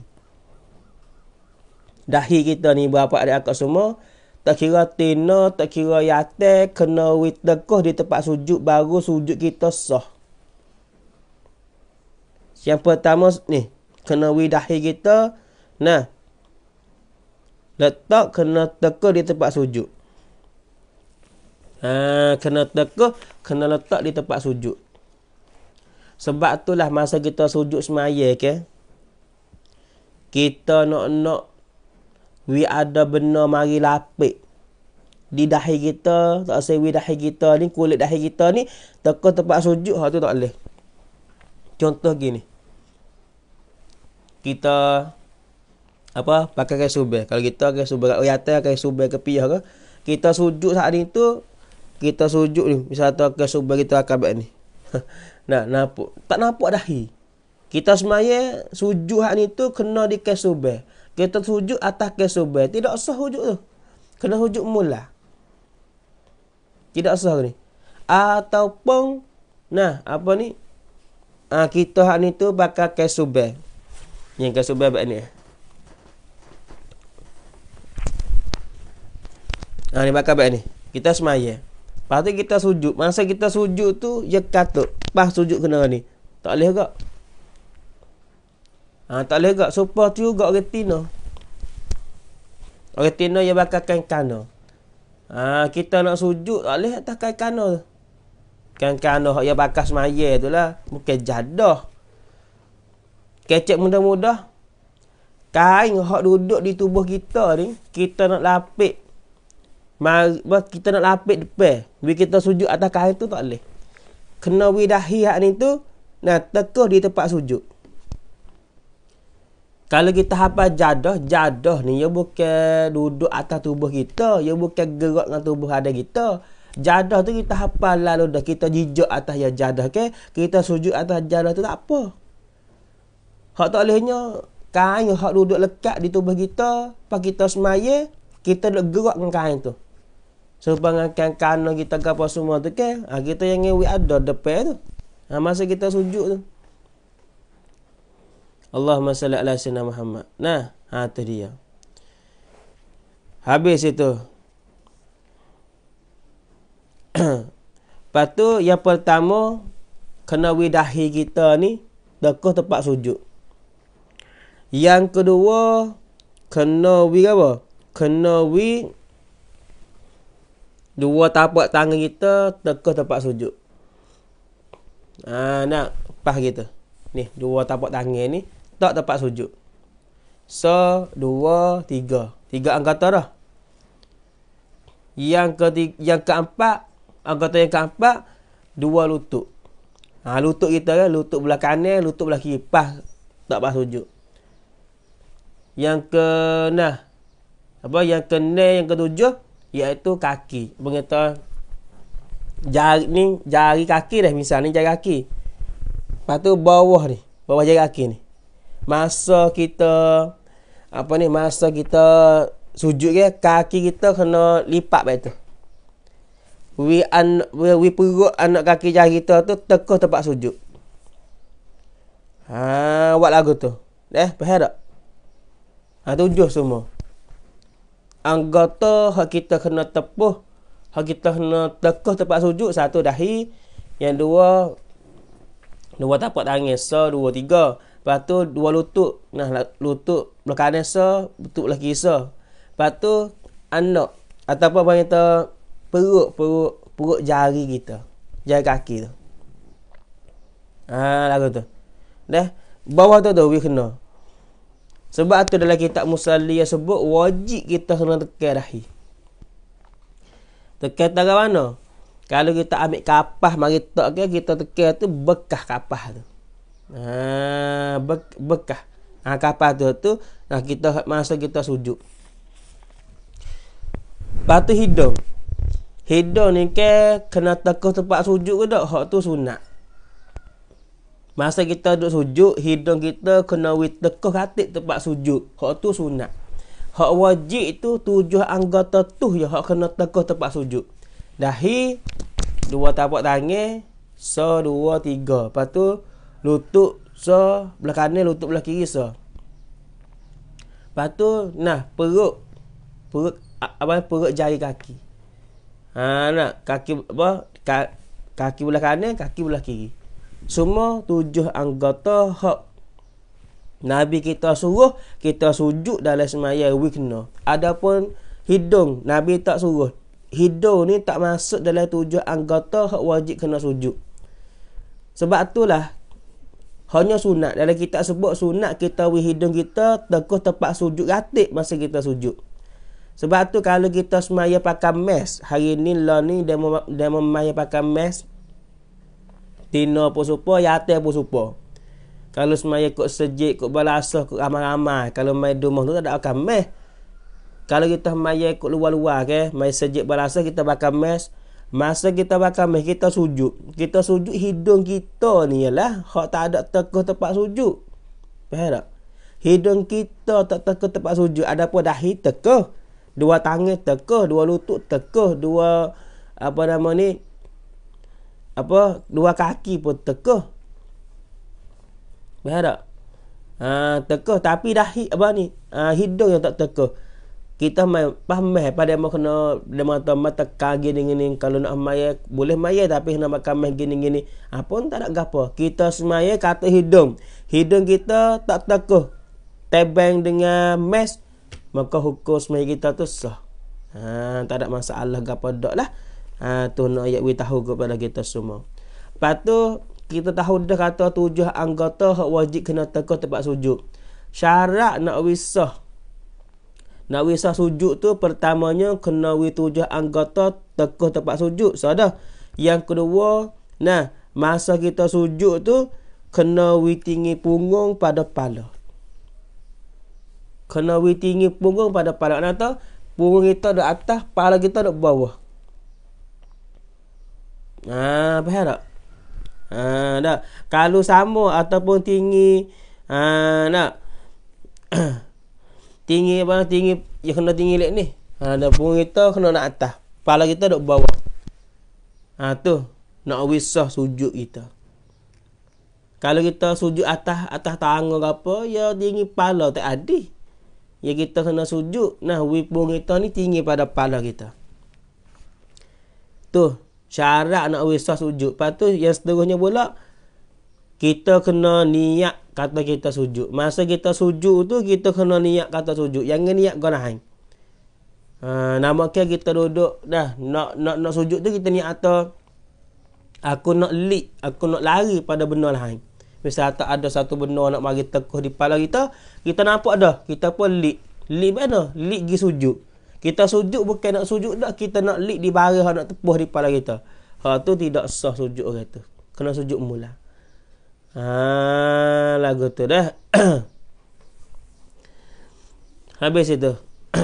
Dahi kita ni berapa ada akak semua. Tak kira tina, tak kira yate, kena wi tekuh di tempat sujud, baru sujud kita sah. So. Yang pertama ni kena widahi kita. Nah. Letak kena teka di tempat sujud. Ha, kena teka, kena letak di tempat sujud. Sebab itulah masa kita sujud semaya Okay? Kita nak nak we ada benda mari lapik. Di dahi kita, tak sewi dahi kita ni, kulit dahi kita ni, teka tempat sujud, ha, tu tak boleh contoh gini kita apa pakai kain subeh kalau kita kain subeh kat atas kain subeh ke ke kita sujud saat itu kita sujud ni misalnya tu kain subeh kita akan ni nah nampak tak napa dahi kita semaya sujud hari itu kena di kain subeh kita sujud atas kain subeh tidak sah sujud tu kena sujud mula tidak sah ni ataupun nah apa ni Ah ha, kita hak ni tu bakal kasubel. ni kasubel bab ni. Ah ha, ni pakai bab ni. Kita semaya. Lepas tu kita sujud. Masa kita sujud tu je katuk. Pas sujud kena ni. Tak boleh gak. Ah ha, tak boleh gak. Supa tu juga orang Tina. Orang Tina yang bakakan kano. Ah ha, kita nak sujud tak boleh atas kain kano tu. Kan-kan dah yang bakar semaya tu lah. Mungkin jadah. Kecek mudah-mudah. Kain hak duduk di tubuh kita ni. Kita nak lapik. kita nak lapik depan. Bila kita sujud atas kain tu tak boleh. Kena widahi hak ni tu. Nah, tekuh di tempat sujud. Kalau kita apa jadah, jadah ni ia ya bukan duduk atas tubuh kita, ia ya bukan gerak dengan tubuh ada kita. Gitu. Jadah tu kita hafal lalu dah. Kita jijak atas yang jadah. ke Kita sujud atas jadah tu tak apa. Hak tak bolehnya. Kain hak duduk lekat di tubuh kita. Lepas kita semaya. Kita duduk gerak dengan kain tu. Serupa dengan kain kanan kita ke apa semua tu. ke? Ha, kita yang ngewi ada depan tu. Ha, masa kita sujud tu. Allahumma salli ala sayyidina Muhammad. Nah, ha tu dia. Habis itu. Lepas tu yang pertama kena widahi kita ni dekat tempat sujud. Yang kedua kena wi apa? Kena wi dua tapak tangan kita dekat tempat sujud. Ah nak pas kita. Ni dua tapak tangan ni tak tempat sujud. So, dua, tiga. Tiga angkatan dah. Yang ketiga, yang keempat, Anggota yang keempat Dua lutut ha, Lutut kita kan Lutut belah kanan Lutut belah kiri Pas Tak pas sujud Yang ke Nah apa yang ke yang ketujuh iaitu kaki. Mengata jari ni jari kaki dah Misalnya ni jari kaki. Lepas tu bawah ni, bawah jari kaki ni. Masa kita apa ni masa kita sujud ke kaki kita kena lipat baik tu we an we, we perut anak kaki jari kita tu tekuk tempat sujud. Ha buat lagu tu. Eh, faham tak? Ha tujuh semua. Anggota hak kita kena tepuh, hak kita kena tekuk tempat sujud satu dahi, yang dua dua tapak tangan so dua tiga. Lepas tu dua lutut. Nah, lutut belakang so, lutut lagi so. Lepas tu anak atau apa yang perut perut perut jari kita jari kaki tu ha lagu tu dah bawah tu tu we kena sebab tu dalam kitab musalli yang sebut wajib kita kena tekan dahi tekan tangan mana kalau kita ambil kapas mari tak ke kita tekan tu bekas kapas tu ha be- bekas ha, kapas tu tu nah kita masa kita sujud Lepas hidung Hidung ni ke kena tekuk tempat sujud ke tak? Hak tu sunat. Masa kita duduk sujud, hidung kita kena tekuk katik tempat sujud. Hak tu sunat. Hak wajib tu tujuh anggota tu je hak kena tekuk tempat sujud. Dahi, dua tapak tangan, so dua tiga. Lepas tu, lutut so belah kanan, lutut belah kiri so. Lepas tu, nah perut. Perut, apa perut jari kaki ha, nak kaki apa ka, kaki belah kanan kaki belah kiri semua tujuh anggota hak Nabi kita suruh kita sujud dalam semayang wikna. Adapun hidung Nabi tak suruh. Hidung ni tak masuk dalam tujuh anggota hak wajib kena sujud. Sebab itulah hanya sunat. Dalam kita sebut sunat kita hidung kita tekuk tempat sujud ratik masa kita sujud. Sebab tu kalau kita semaya pakai mes, hari ni lah ni demo demo maya pakai mes. Tino pun supo, yate pun supo. Kalau semaya kok sejik, kok balasah, kok ramai-ramai, kalau mai rumah tu tak ada akan mes. Kalau kita semaya kok luar-luar ke, mai sejik balasah kita pakai mes. Masa kita pakai mes kita sujud. Kita sujud hidung kita ni lah. hak tak ada tekuh tempat sujud. Faham tak? Hidung kita tak tekuh tempat sujud, Ada pun dahi tekuh dua tangan tekah dua lutut tekah dua apa nama ni apa dua kaki pun tekah faham tak ha tekah tapi dah hi, apa ni ha, hidung yang tak tekah kita mai paham eh pada mau kena dia mata mata kaki gini gini kalau nak maya boleh maya tapi nak makan meh gini gini apa ha, tak ada gapo kita semaya kata hidung hidung kita tak tekuh tebang dengan mesh maka hukum semai kita tu sah. Ha, tak ada masalah ke apa dak lah. Ha, tu nak ayat we tahu kepada kita semua. Lepas tu, kita tahu dah kata tujuh anggota hak wajib kena teka tempat sujud. Syarat nak we sah. Nak we sah sujud tu pertamanya kena we tujuh anggota teka tempat sujud. Sah dah. Yang kedua, nah masa kita sujud tu kena we tinggi punggung pada kepala. Kena we tinggi punggung pada pala nata. Punggung kita di atas, pala kita di bawah. Haa, ah, faham tak? ah, ha, tak. Kalau sama ataupun tinggi, haa, ah, tak. tinggi apa? Tinggi, ya kena tinggi lek ni. Haa, ah, punggung kita kena nak atas. Pala kita di bawah. Haa, ah, tu. Nak wisah sujud kita. Kalau kita sujud atas atas tangan apa, ya tinggi pala tak adik. Ya kita kena sujud Nah wipu kita ni tinggi pada kepala kita Tu cara nak wisah sujud Lepas tu yang seterusnya pula Kita kena niat Kata kita sujud Masa kita sujud tu Kita kena niat kata sujud Yang niat kau nak hang uh, Nama kita duduk Dah nak, nak, nak sujud tu kita niat atau Aku nak lead Aku nak lari pada benar lah hang Misal tak ada satu benda nak mari tekuh di kepala kita, kita nampak dah. Kita pun lik. Lik mana? Lik pergi sujud. Kita sujud bukan nak sujud dah. Kita nak lik di barah nak tepuh di kepala kita. Ha tu tidak sah sujud orang tu. Kena sujud mula. Ha lagu tu dah. Habis itu.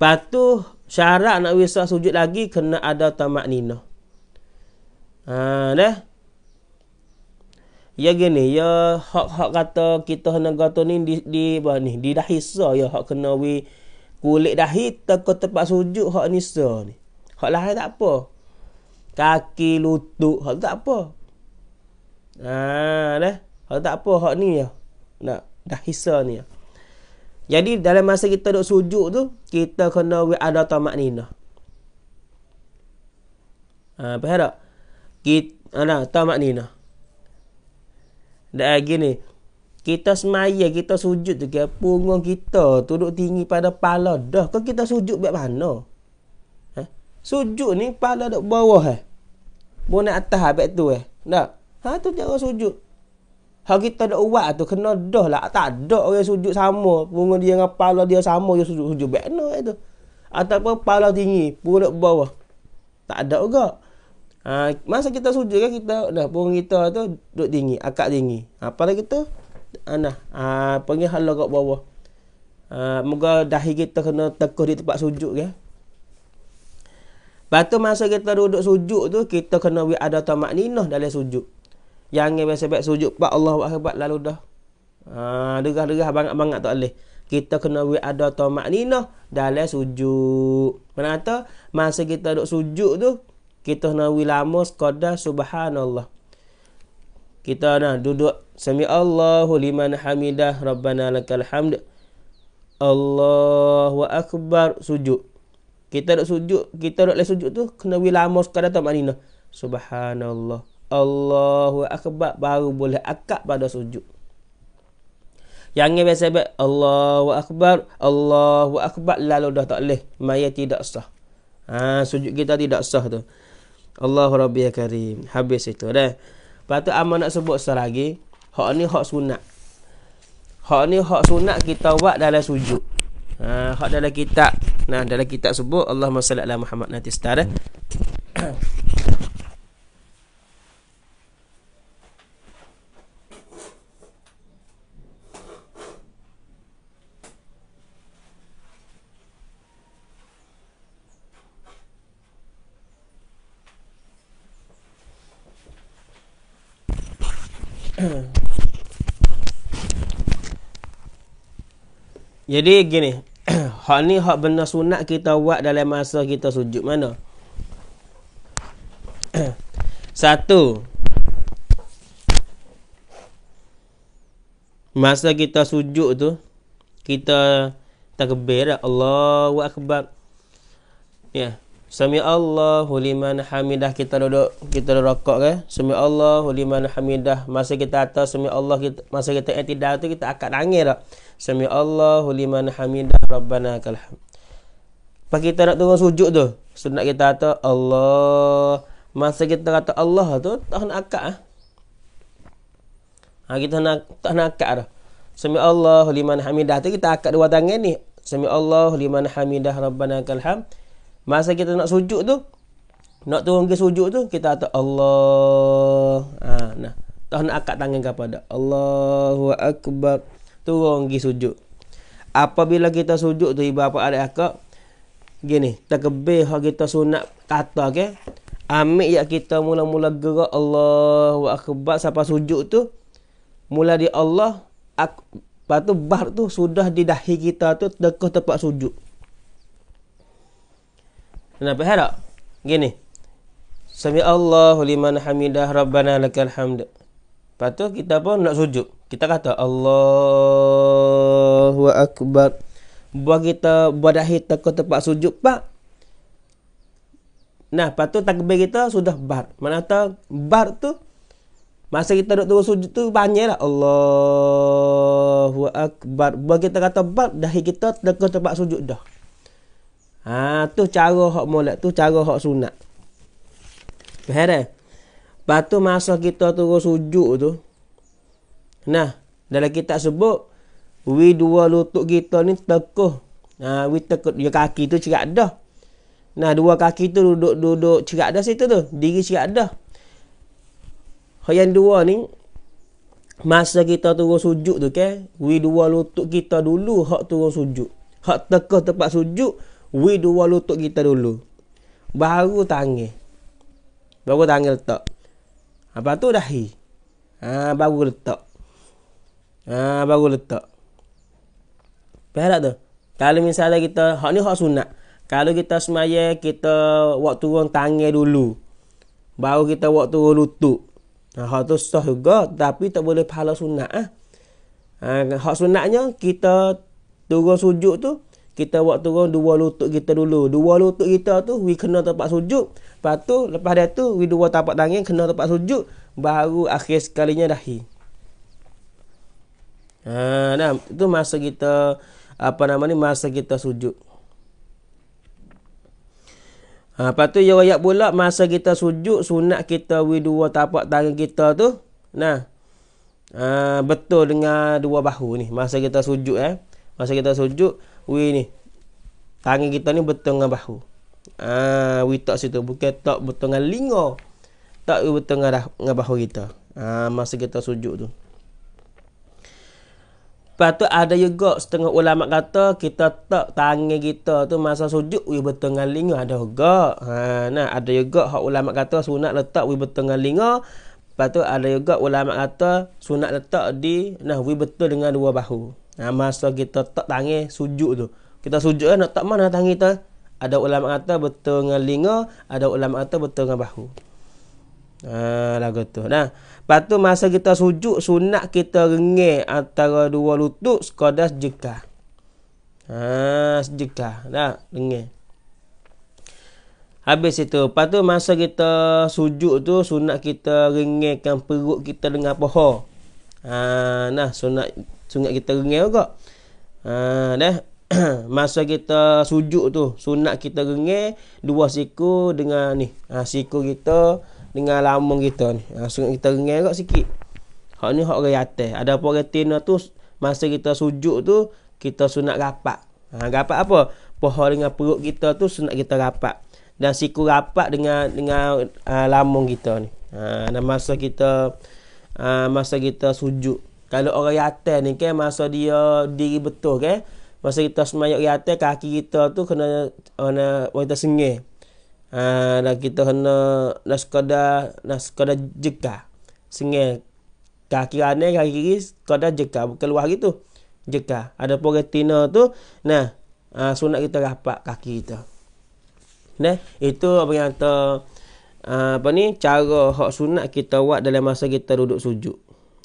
Patuh syarat nak wisah sujud lagi kena ada tamak nina. Ha dah ya gini ya hak hak kata kita hendak kata ni di di apa ni di dahi sa ya hak kena we kulit dahi teko tempat sujud hak ni sa ni hak lain tak apa kaki lutut hak tak apa ha dah hak tak apa hak ni ya nak dahi sa ni ya jadi dalam masa kita duk sujud tu kita kena we ada tamak nina ha faham tak kita ha, ana tamak nina Dah lagi ni Kita semaya kita sujud tu ke Punggung kita duduk tinggi pada pala dah Kau kita sujud buat mana? Ha? Sujud ni pala duduk bawah eh Bawah nak atas habis tu eh Tak? Ha tu jangan sujud Ha kita duduk buat tu kena dah lah Tak ada orang sujud sama Punggung dia dengan pala dia sama Dia sujud-sujud buat mana itu eh, Ataupun pala tinggi Punggung duduk bawah Tak ada juga Ha, masa kita sujud kan kita dah pun kita tu duduk tinggi, akak tinggi. Ha, apa lagi tu, Anah, ha, ha, pergi halau kat bawah. Ha, moga dahi kita kena tekuh di tempat sujud kan. Ya. Batu masa kita duduk sujud tu, kita kena ada tamak ninah dalam sujud. Jangan biasa baik sujud, Pak Allah wakabat lalu dah. Ha, Degah-degah bangat-bangat tak boleh. Kita kena ada tamak ninah dalam sujud. Kenapa kata, masa kita duduk sujud tu, kita nak wilamu sekadar subhanallah. Kita nak duduk. Sami Allahu liman hamidah rabbana lakal hamd. Allahu akbar sujud. Kita nak sujud, kita nak lagi sujud tu kena wilamu sekadar tak maknina. Subhanallah. Allahu akbar baru boleh akak pada sujud. Yang ni biasa baik. Allahu akbar. Allahu akbar. Lalu dah tak boleh. Maya tidak sah. Ha, sujud kita tidak sah tu. Allahu Rabbi ya Karim. Habis itu dah. Lepas tu Amal nak sebut sekali lagi. Hak ni hak sunat. Hak ni hak sunat kita buat dalam sujud. Ha, hak dalam kitab. Nah, dalam kitab sebut. Allahumma salli ala Muhammad nanti setara. Eh. Jadi gini, hak ni hak benda sunat kita buat dalam masa kita sujud mana? Satu. Masa kita sujud tu kita takbir Allahu akbar. Ya. Yeah. Sami Allahu liman hamidah kita duduk kita duduk rokok ke? Sami Allahu liman hamidah masa kita atas sami Allah kita masa kita i'tidal tu kita akan nangis dak? Sami Allahu liman hamidah rabbana kalham. Pak kita nak turun sujud tu, sunat kita kata Allah. Masa kita kata Allah tu tak nak akak ah. Ha kita nak tak nak akak dah. Sami Allahu liman hamidah tu kita akak dua tangan ni. Sami Allahu liman hamidah rabbana kalham. Masa kita nak sujud tu Nak turun ke sujud tu Kita kata Allah ha, nah. Tak nak akak tangan kepada Allahu Akbar Turun ke sujud Apabila kita sujud tu Ibu apa adik akak Gini Terkebih kita sunat kata ke okay? Ambil yang kita mula-mula gerak Allahu Akbar Sampai sujud tu Mula di Allah ak- Lepas tu bar tu sudah di dahi kita tu Dekat tempat sujud Kenapa harap? Gini. Sami Allahu liman hamidah rabbana lakal hamd. Lepas tu kita pun nak sujud. Kita kata Allahu akbar. Buat kita buat dah kita ke tempat sujud pak. Nah, lepas tu takbir kita sudah bar. Mana tahu bar tu masa kita duduk terus sujud tu banyak lah Allahu akbar. Buat kita kata bar dah kita ke tempat sujud dah. Ha tu cara hak molek tu cara hak sunat. Faham eh? Batu masa kita turun sujud tu. Nah, dalam kita sebut wi dua lutut kita ni tekuk. Ha wi tekuk, dia kaki tu cerak dah. Nah, dua kaki tu duduk-duduk cerak dah situ tu. Diri cerak dah. Hak yang dua ni masa kita turun sujud tu ke? okay? wi dua lutut kita dulu hak turun sujud. Hak tekuk tempat sujud We dua lutut kita dulu Baru tangih Baru tangih letak Lepas tu dah hi? ha, Baru letak ha, Baru letak Faham tak tu? Kalau misalnya kita Hak ni hak sunat Kalau kita semaya Kita waktu turun tangih dulu Baru kita waktu turun lutut ha, Hak tu sah juga Tapi tak boleh pahala sunat ha? Ha, Hak sunatnya Kita turun sujud tu kita buat turun dua lutut kita dulu. Dua lutut kita tu we kena tempat sujud. Lepas tu lepas dia tu we dua tapak tangan kena tempat sujud baru akhir sekalinya dahi. Ha, nah, itu masa kita apa nama ni masa kita sujud. Ha, lepas tu ya ayat pula masa kita sujud sunat kita we dua tapak tangan kita tu. Nah. Ha, betul dengan dua bahu ni masa kita sujud eh. Masa kita sujud we ni tangi kita ni betul dengan bahu ah we tak situ bukan tak betul dengan linga tak betul dengan, dah, dengan bahu kita ah masa kita sujud tu Lepas tu ada juga setengah ulama kata kita tak tangi kita tu masa sujud we betul dengan linga ada juga. Ha nah ada juga hak ulama kata sunat letak we betul dengan linga. Lepas tu ada juga ulama kata sunat letak di nah we betul dengan dua bahu. Nah, masa kita tak tangi sujud tu. Kita sujud kan, tak mana tangi tu. Ada ulama kata betul dengan linga, ada ulama kata betul dengan bahu. Ha, lagu tu. Nah, patu masa kita sujud, sunat kita rengih antara dua lutut sekadar sejekah. Ha, ah, sejekah. Nah, rengih. Habis itu, patu masa kita sujud tu, sunat kita rengihkan perut kita dengan poho. Ha, nah, sunat sunat kita rengil juga ha dah masa kita sujud tu sunat kita rengil dua siku dengan ni ha siku kita dengan lambung kita ni ha sunat kita rengil juga sikit hak ni hak orang atas ada apa orang tina tu masa kita sujud tu kita sunat rapat ha rapat apa paha dengan perut kita tu sunat kita rapat dan siku rapat dengan dengan uh, lambung kita ni ha dan masa kita uh, masa kita sujud kalau orang yatir ni kan masa dia diri betul kan. Masa kita semayak yatir kaki kita tu kena kena kita sengih. Ha, dan kita kena nak sekadar nak sekadar jeka. Sengih kaki ane, kaki kiri sekadar jeka keluar gitu. Jeka. Ada pun retina tu nah ha, sunat kita rapat kaki kita. Nah, itu apa yang kata ha, apa ni cara hak sunat kita buat dalam masa kita duduk sujud.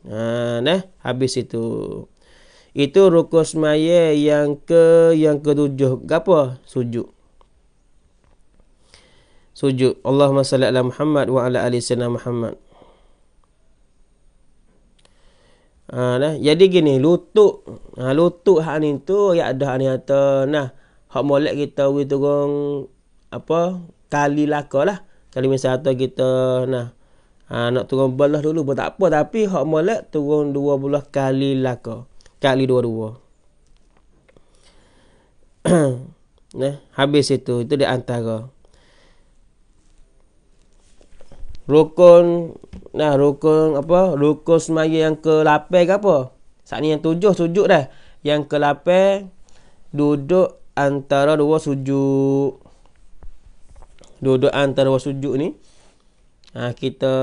Ha, nah, habis itu. Itu rukus maya yang ke yang ketujuh. Apa? Sujud. Sujud. Allahumma salli ala Muhammad wa ala ali sayyidina Muhammad. Ha, nah. Jadi gini, lutut. Ha, lutut hak ni tu, ya ada ni kata, nah, hak molek kita wui turun, apa, kali lakalah. Kali misalnya kita, nah, ha, nak turun belah dulu pun tak apa tapi hak molek turun 12 kali laka kali dua-dua nah habis itu itu di antara rukun nah rukun apa rukun semaya yang ke-8 ke apa saat ni yang tujuh sujud dah yang ke-8 duduk antara dua sujud duduk antara dua sujud ni Ah, kita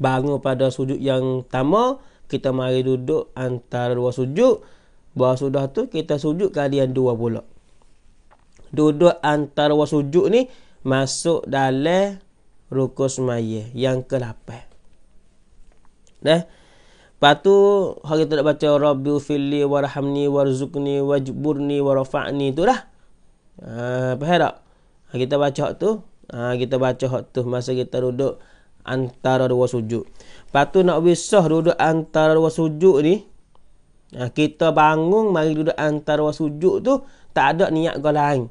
bangun pada sujud yang pertama kita mari duduk antara dua sujud bahawa sudah tu kita sujud kalian dua pula duduk antara dua sujud ni masuk dalam rukus maya yang ke-8 nah Lepas tu, hari kita nak baca Rabbi Ufili, Warahamni Warzukni, Wajburni, Warafa'ni tu lah. Uh, faham tak? Hari kita baca tu, ha, kita baca hak tu masa kita duduk antara dua sujud. Lepas nak wisah duduk antara dua sujud ni, ha, kita bangun mari duduk antara dua sujud tu, tak ada niat kau lain.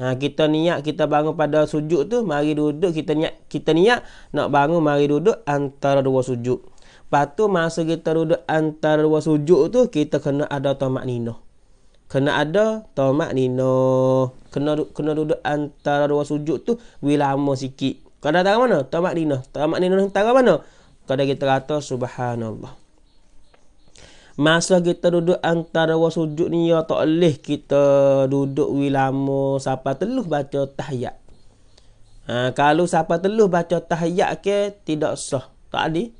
Ha, kita niat kita bangun pada sujud tu, mari duduk kita niat kita niat nak bangun mari duduk antara dua sujud. Lepas masa kita duduk antara dua sujud tu, kita kena ada tamak ninah kena ada tomak nino kena kena duduk antara dua sujud tu wi lama sikit kada tahu mana tomak nino tomak nino tahu mana kada kita kata subhanallah masa kita duduk antara dua sujud ni ya tak leh kita duduk wi lama siapa teluh baca tahiyat ha, kalau siapa teluh baca tahiyat ke tidak sah tak ada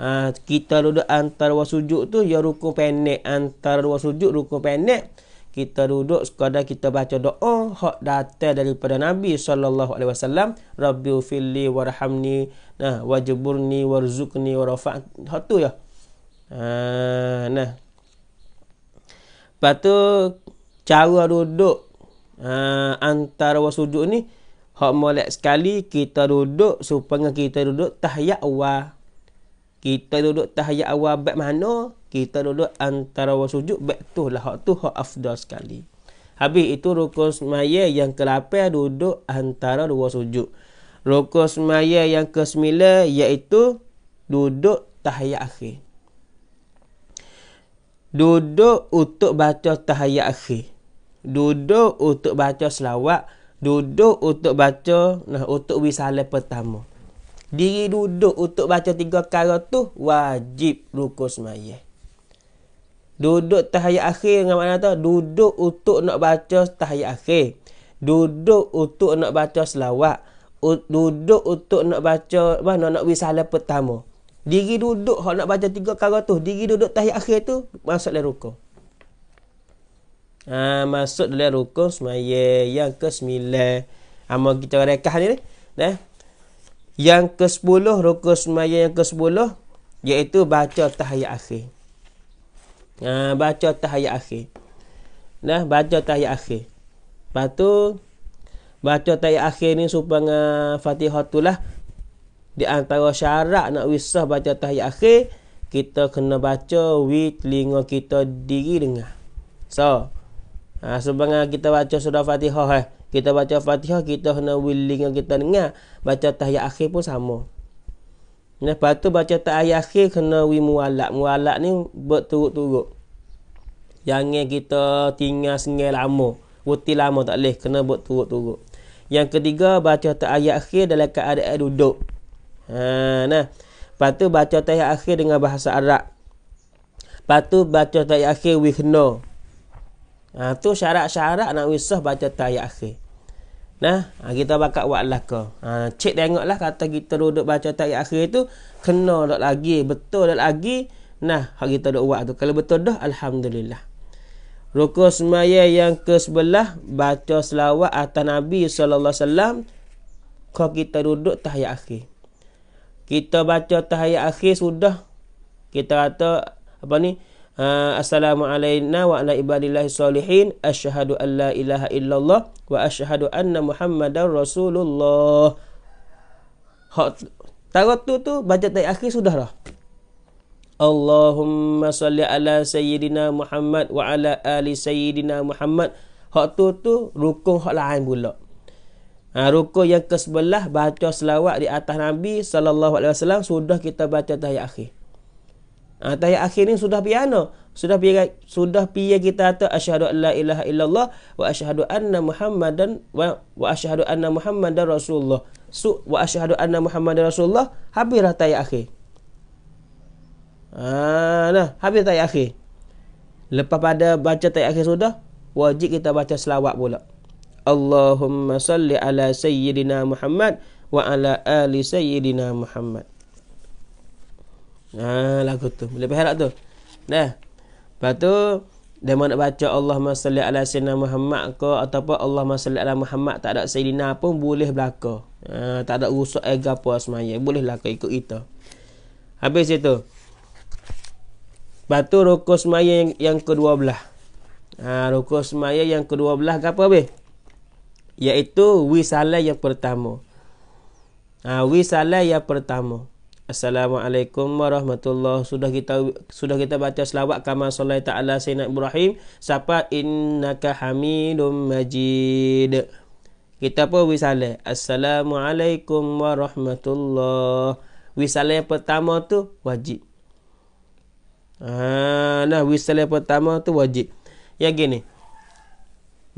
Ha, kita duduk antara dua sujud tu ya ruku pendek antara dua sujud ruku pendek kita duduk sekadar kita baca doa hak datang daripada Nabi sallallahu alaihi wasallam rabbil fili warhamni nah wajburni warzuqni warafa' hak tu ya ha, nah patu cara duduk ha, antara dua sujud ni hak molek sekali kita duduk supaya kita duduk tahiyat awal kita duduk tahayat awal bab mana kita duduk antara sujud bab tu lah hak tu hak afdal sekali habis itu rukun semaya yang ke-8 duduk antara dua sujud rukun semaya yang ke-9 iaitu duduk tahayat akhir duduk untuk baca tahayat akhir duduk untuk baca selawat duduk untuk baca nah untuk wisalah pertama Diri duduk untuk baca tiga kala tu wajib rukun semayah. Duduk tahayat akhir dengan makna tu duduk untuk nak baca tahayat akhir. Duduk untuk nak baca selawat. duduk untuk nak baca apa nak nak wisalah pertama. Diri duduk hak nak baca tiga kali tu, diri duduk tahiyat akhir tu masuk dalam rukun. Ah, masuk dalam rukun semaya yang ke-9. Amo kita rekah ni ni. Nah. Yang ke-10 rukun sembahyang yang ke-10 iaitu baca tahiyat akhir. Ha, baca tahiyat akhir. Nah, baca tahiyat akhir. Lepas tu baca tahiyat akhir ni supaya Fatihah tu lah di antara syarat nak wisah baca tahiyat akhir kita kena baca with telinga kita diri dengar. So, ha, supaya kita baca surah Fatihah eh kita baca Fatihah kita kena willing yang kita dengar baca tahiyat akhir pun sama lepas tu baca tahiyat akhir kena wi mualak mualak ni berturut-turut jangan kita tinggal sengai lama Wuti lama tak boleh kena buat turut Yang ketiga baca tahiyat akhir dalam keadaan duduk. Ha nah. Patu baca tahiyat akhir dengan bahasa Arab. Patu baca tahiyat akhir wihno. Ha tu syarat-syarat nak wisah baca tahiyat akhir. Nah, ha, kita bakal buat laka. Ha, cik tengoklah kata kita duduk baca tarikh akhir tu. Kena tak lagi. Betul tak lagi. Nah, hari kita duduk buat tu. Kalau betul dah, Alhamdulillah. Rukun semaya yang ke sebelah. Baca selawat atas Nabi SAW. Kau kita duduk tahiyat akhir. Kita baca tahiyat akhir sudah. Kita kata, apa ni? Uh, assalamualaikum wa ala ibadillahi salihin asyhadu an la ilaha illallah wa asyhadu anna muhammadar rasulullah hak tarot tu tu baca tadi akhir sudah lah Allahumma salli ala sayyidina Muhammad wa ala ali sayyidina Muhammad hak tu tu rukun hak lain pula Ha, rukun yang ke-11 baca selawat di atas Nabi sallallahu sudah kita baca tahiyat akhir. Ah tayat akhir ni sudah piano. Sudah piye sudah piye kita kata asyhadu alla ilaha illallah wa asyhadu anna muhammadan wa wa asyhadu anna muhammadar rasulullah. Su wa asyhadu anna muhammadar rasulullah habislah tayat akhir. Ah nah habis tayat akhir. Lepas pada baca tayat akhir sudah wajib kita baca selawat pula. Allahumma salli ala sayyidina Muhammad wa ala ali sayyidina Muhammad. Ha lagu tu. Boleh berharap tu. Dah. Lepas tu dia mau nak baca Allah salli ala sayyidina Muhammad ke ataupun Allahumma salli ala Muhammad tak ada sayyidina pun boleh belaka. Ha, ah, tak ada rusuk ega puas semaya. Boleh lah ikut kita. Habis itu. Batu rukuk semaya yang, yang ke-12. Ha, ah, rukuk semaya yang ke-12 ke apa habis? Iaitu wisalah yang pertama. Ha, wisalah yang pertama. Assalamualaikum warahmatullahi sudah kita sudah kita baca selawat kama solaita Taala sayyidina Ibrahim siapa innaka hamidum majid kita pun wisale assalamualaikum warahmatullahi wisale yang pertama tu wajib ha nah wisale pertama tu wajib ya gini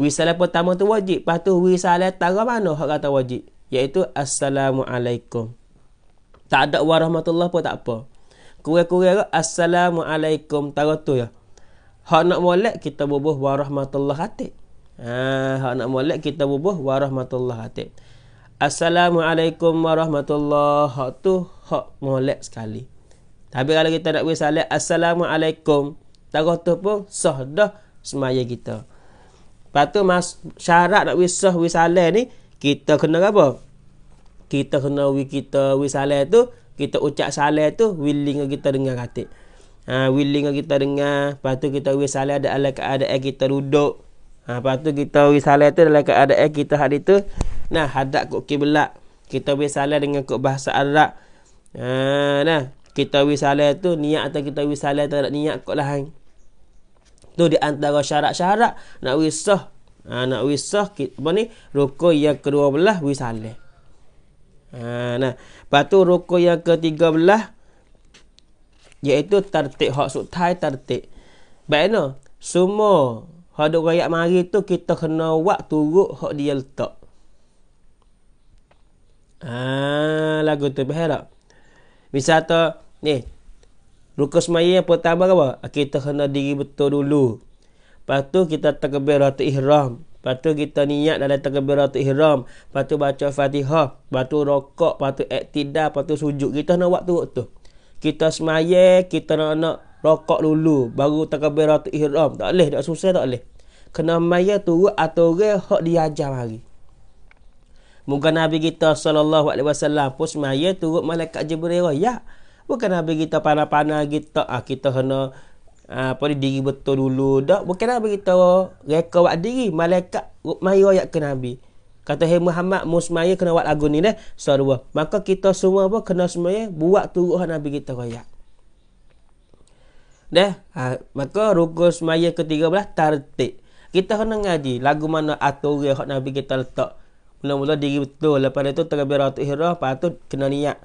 wisale pertama tu wajib patu wisale tara mana hak kata wajib iaitu assalamualaikum tak ada warahmatullah pun tak apa. Kurang-kurang assalamualaikum tarot tu ya. Hak nak molek kita bubuh warahmatullah hati. Ha, hak nak molek kita bubuh warahmatullah hati. Assalamualaikum warahmatullahi Hak tu hak molek sekali. Tapi kalau kita nak beri salat assalamualaikum tarot tu pun sah dah semaya kita. Lepas tu mas, syarat nak beri sah beri ni kita kena apa? kita kena wi kita wi salat tu kita ucap salat tu willing kita dengar kata. ha willing kita dengar lepas tu kita wi salat dalam keadaan kita duduk ha lepas tu kita wi salat tu dalam keadaan kita hari tu nah hadap kok kiblat kita wi salat dengan kok bahasa arab ha nah kita wi salat tu niat atau kita wi salat tak ada niat kok lah tu di antara syarat-syarat nak wi sah ha, nak wi sah apa ni rukun yang kedua belah wi Ha, nah. patu tu rukun yang ke-13 iaitu tertik hak sutai tertik. Baik Semua hak duk rakyat mari tu kita kena buat turut hak dia letak. Ah, ha, lagu tu bahaya tak? Misal tu, ni. Rukun semaya yang pertama apa? Kita kena diri betul dulu. Lepas tu kita terkebir ratu ihram. Lepas kita niat dalam takbiratul ihram, lepas baca Fatihah, lepas rokok, lepas tu iktidal, lepas sujud. Kita nak waktu tu Kita semaya, kita nak nak rokok dulu baru takbiratul ihram. Tak boleh, tak susah tak boleh. Kena semaya Atau aturan hak diajar mari. Muka Nabi kita sallallahu alaihi wasallam pun semaya turut malaikat Jibril ya. Bukan Nabi kita panah-panah kita ah kita kena Ah, apa ni diri betul dulu dak bukan nak bagi tahu reka buat diri malaikat mai royak ke nabi kata hai Muhammad musmaya kena buat lagu ni deh sarwa maka kita semua apa kena semuanya buat turuh nabi kita royak deh ha, maka rukun semaya ke-13 tartik kita kena ngaji lagu mana aturan hak nabi kita letak mula-mula diri betul lepas itu terbiratul ihrah patut kena niat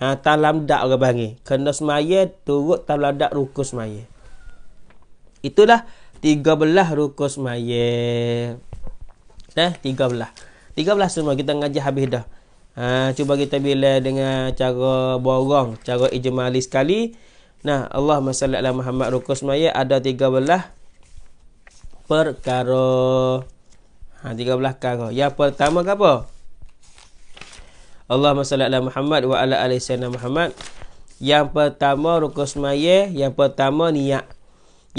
ha, talam dak orang bangi. Kena semaya turut talam dak rukus semaya. Itulah 13 rukus semaya. belah, tiga belah semua kita ngaji habis dah. Ha, cuba kita bila dengan cara borong, cara ijmali sekali. Nah, Allah SWT ala Muhammad rukus semaya ada belah perkara. Ha, belah perkara. Yang pertama ke apa? Allahumma salli ala Muhammad wa ala ali sayyidina Muhammad. Yang pertama rukun semaya, yang pertama niat.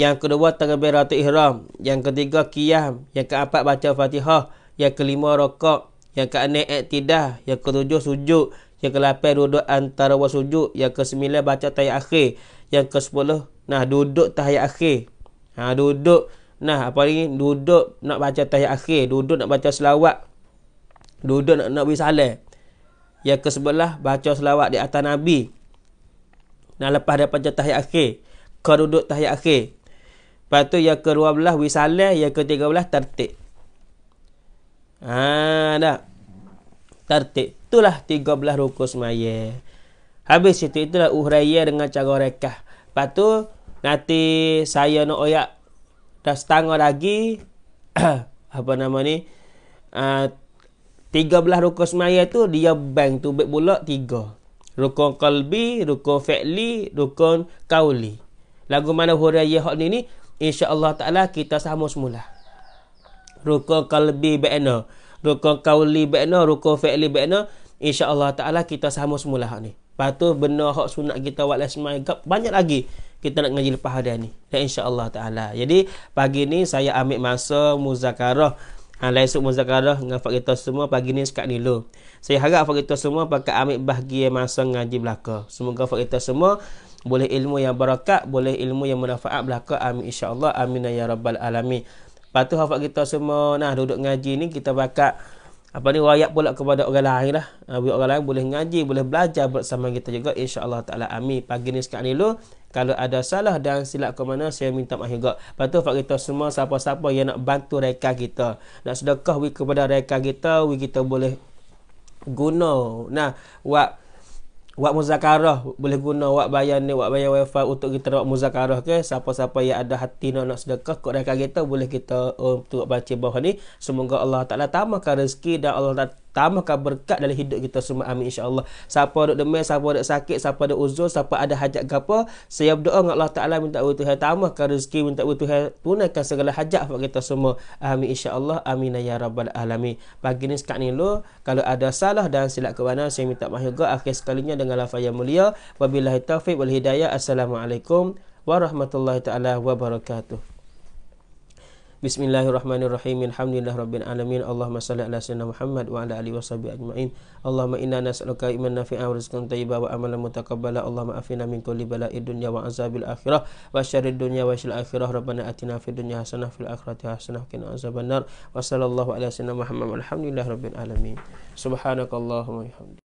Yang kedua takbiratul ihram, yang ketiga qiyam, yang keempat baca Fatihah, yang kelima rakaat, yang keenam iktidal, yang ketujuh sujud, yang kelapan duduk antara wa sujud, yang kesembilan baca tahiyat akhir, yang kesepuluh nah duduk tahiyat akhir. Ha duduk nah apa lagi duduk nak baca tahiyat akhir, duduk nak baca selawat, duduk nak nak beri salam. Yang ke sebelah baca selawat di atas Nabi. Dan lepas dapat pancah tahiyat akhir. Kerudut tahiyat akhir. Lepas tu yang ke-12 wisalah. Yang ke-13 tertik. Ha, dah. Tertik. Itulah tiga belah rukun semaya. Habis itu, itulah uhraya dengan cara rekah. Lepas tu, nanti saya nak oyak dah setengah lagi. apa nama ni? Uh, Tiga belah rukun semayah tu dia bang tu baik bulat tiga. Rukun kalbi, rukun fa'li, rukun kauli. Lagu mana huraya hak ni ni insya-Allah taala kita sama semula. Rukun kalbi bekna, rukun kauli bekna, rukun fa'li bekna insya-Allah taala kita sama semula hak ni. Patut benar hak sunat kita wala semayah banyak lagi kita nak ngaji lepas hari ni. Dan insya-Allah taala. Jadi pagi ni saya ambil masa muzakarah Ha, lain sebut muzakarah dengan fakta semua pagi ni sekat nilu. lo. Saya harap fakta semua pakai ambil bahagia masa ngaji belaka. Semoga fakta semua boleh ilmu yang barakat, boleh ilmu yang manfaat belaka. Amin insyaAllah. Amin ya Rabbal Alamin. Lepas tu hafak kita semua nah duduk ngaji ni kita bakat apa ni rakyat pula kepada orang lain lah uh, orang lain boleh ngaji boleh belajar bersama kita juga insya Allah taala amin pagi ni sekarang ni dulu kalau ada salah dan silap ke mana saya minta maaf juga lepas tu fak kita semua siapa-siapa yang nak bantu reka kita nak sedekah we kepada reka kita we kita boleh guna nah buat Wak muzakarah boleh guna wak bayar ni, wak bayar wifi untuk kita wak muzakarah ke. Siapa-siapa yang ada hati nak, nak sedekah, kok dah kita boleh kita um, tengok baca bawah ni. Semoga Allah Ta'ala tambahkan rezeki dan Allah Ta'ala tambahkan berkat dalam hidup kita semua. Amin insyaAllah. Siapa ada demam, siapa ada sakit, siapa ada uzur, siapa ada hajat ke Saya berdoa dengan Allah Ta'ala minta Allah Tuhan tambahkan rezeki, minta Allah Tuhan tunaikan segala hajat buat kita semua. Amin insyaAllah. Amin ya Rabbal Alamin. Pagi ni sekat ni lo, kalau ada salah dan silap ke mana, saya minta maaf juga. Akhir sekali nya dengan lafaz yang mulia wabillahi taufik wal hidayah assalamualaikum warahmatullahi taala wabarakatuh Bismillahirrahmanirrahim. Alhamdulillahirabbil alamin. Allahumma salli ala sayyidina Muhammad wa ala alihi washabbi ajmain. Allahumma inna nas'aluka iman nafi'an wa rizqan thayyiban wa amalan mutaqabbala. Allahumma afina min kulli bala'id dunya wa azabil akhirah wa syarrid dunya wa syarril akhirah. Rabbana atina fid dunya hasanah fil akhirati hasanah wa qina azabannar. Wa sallallahu ala sayyidina Muhammad. Alhamdulillahirabbil alamin. Subhanakallahumma wa bihamdika.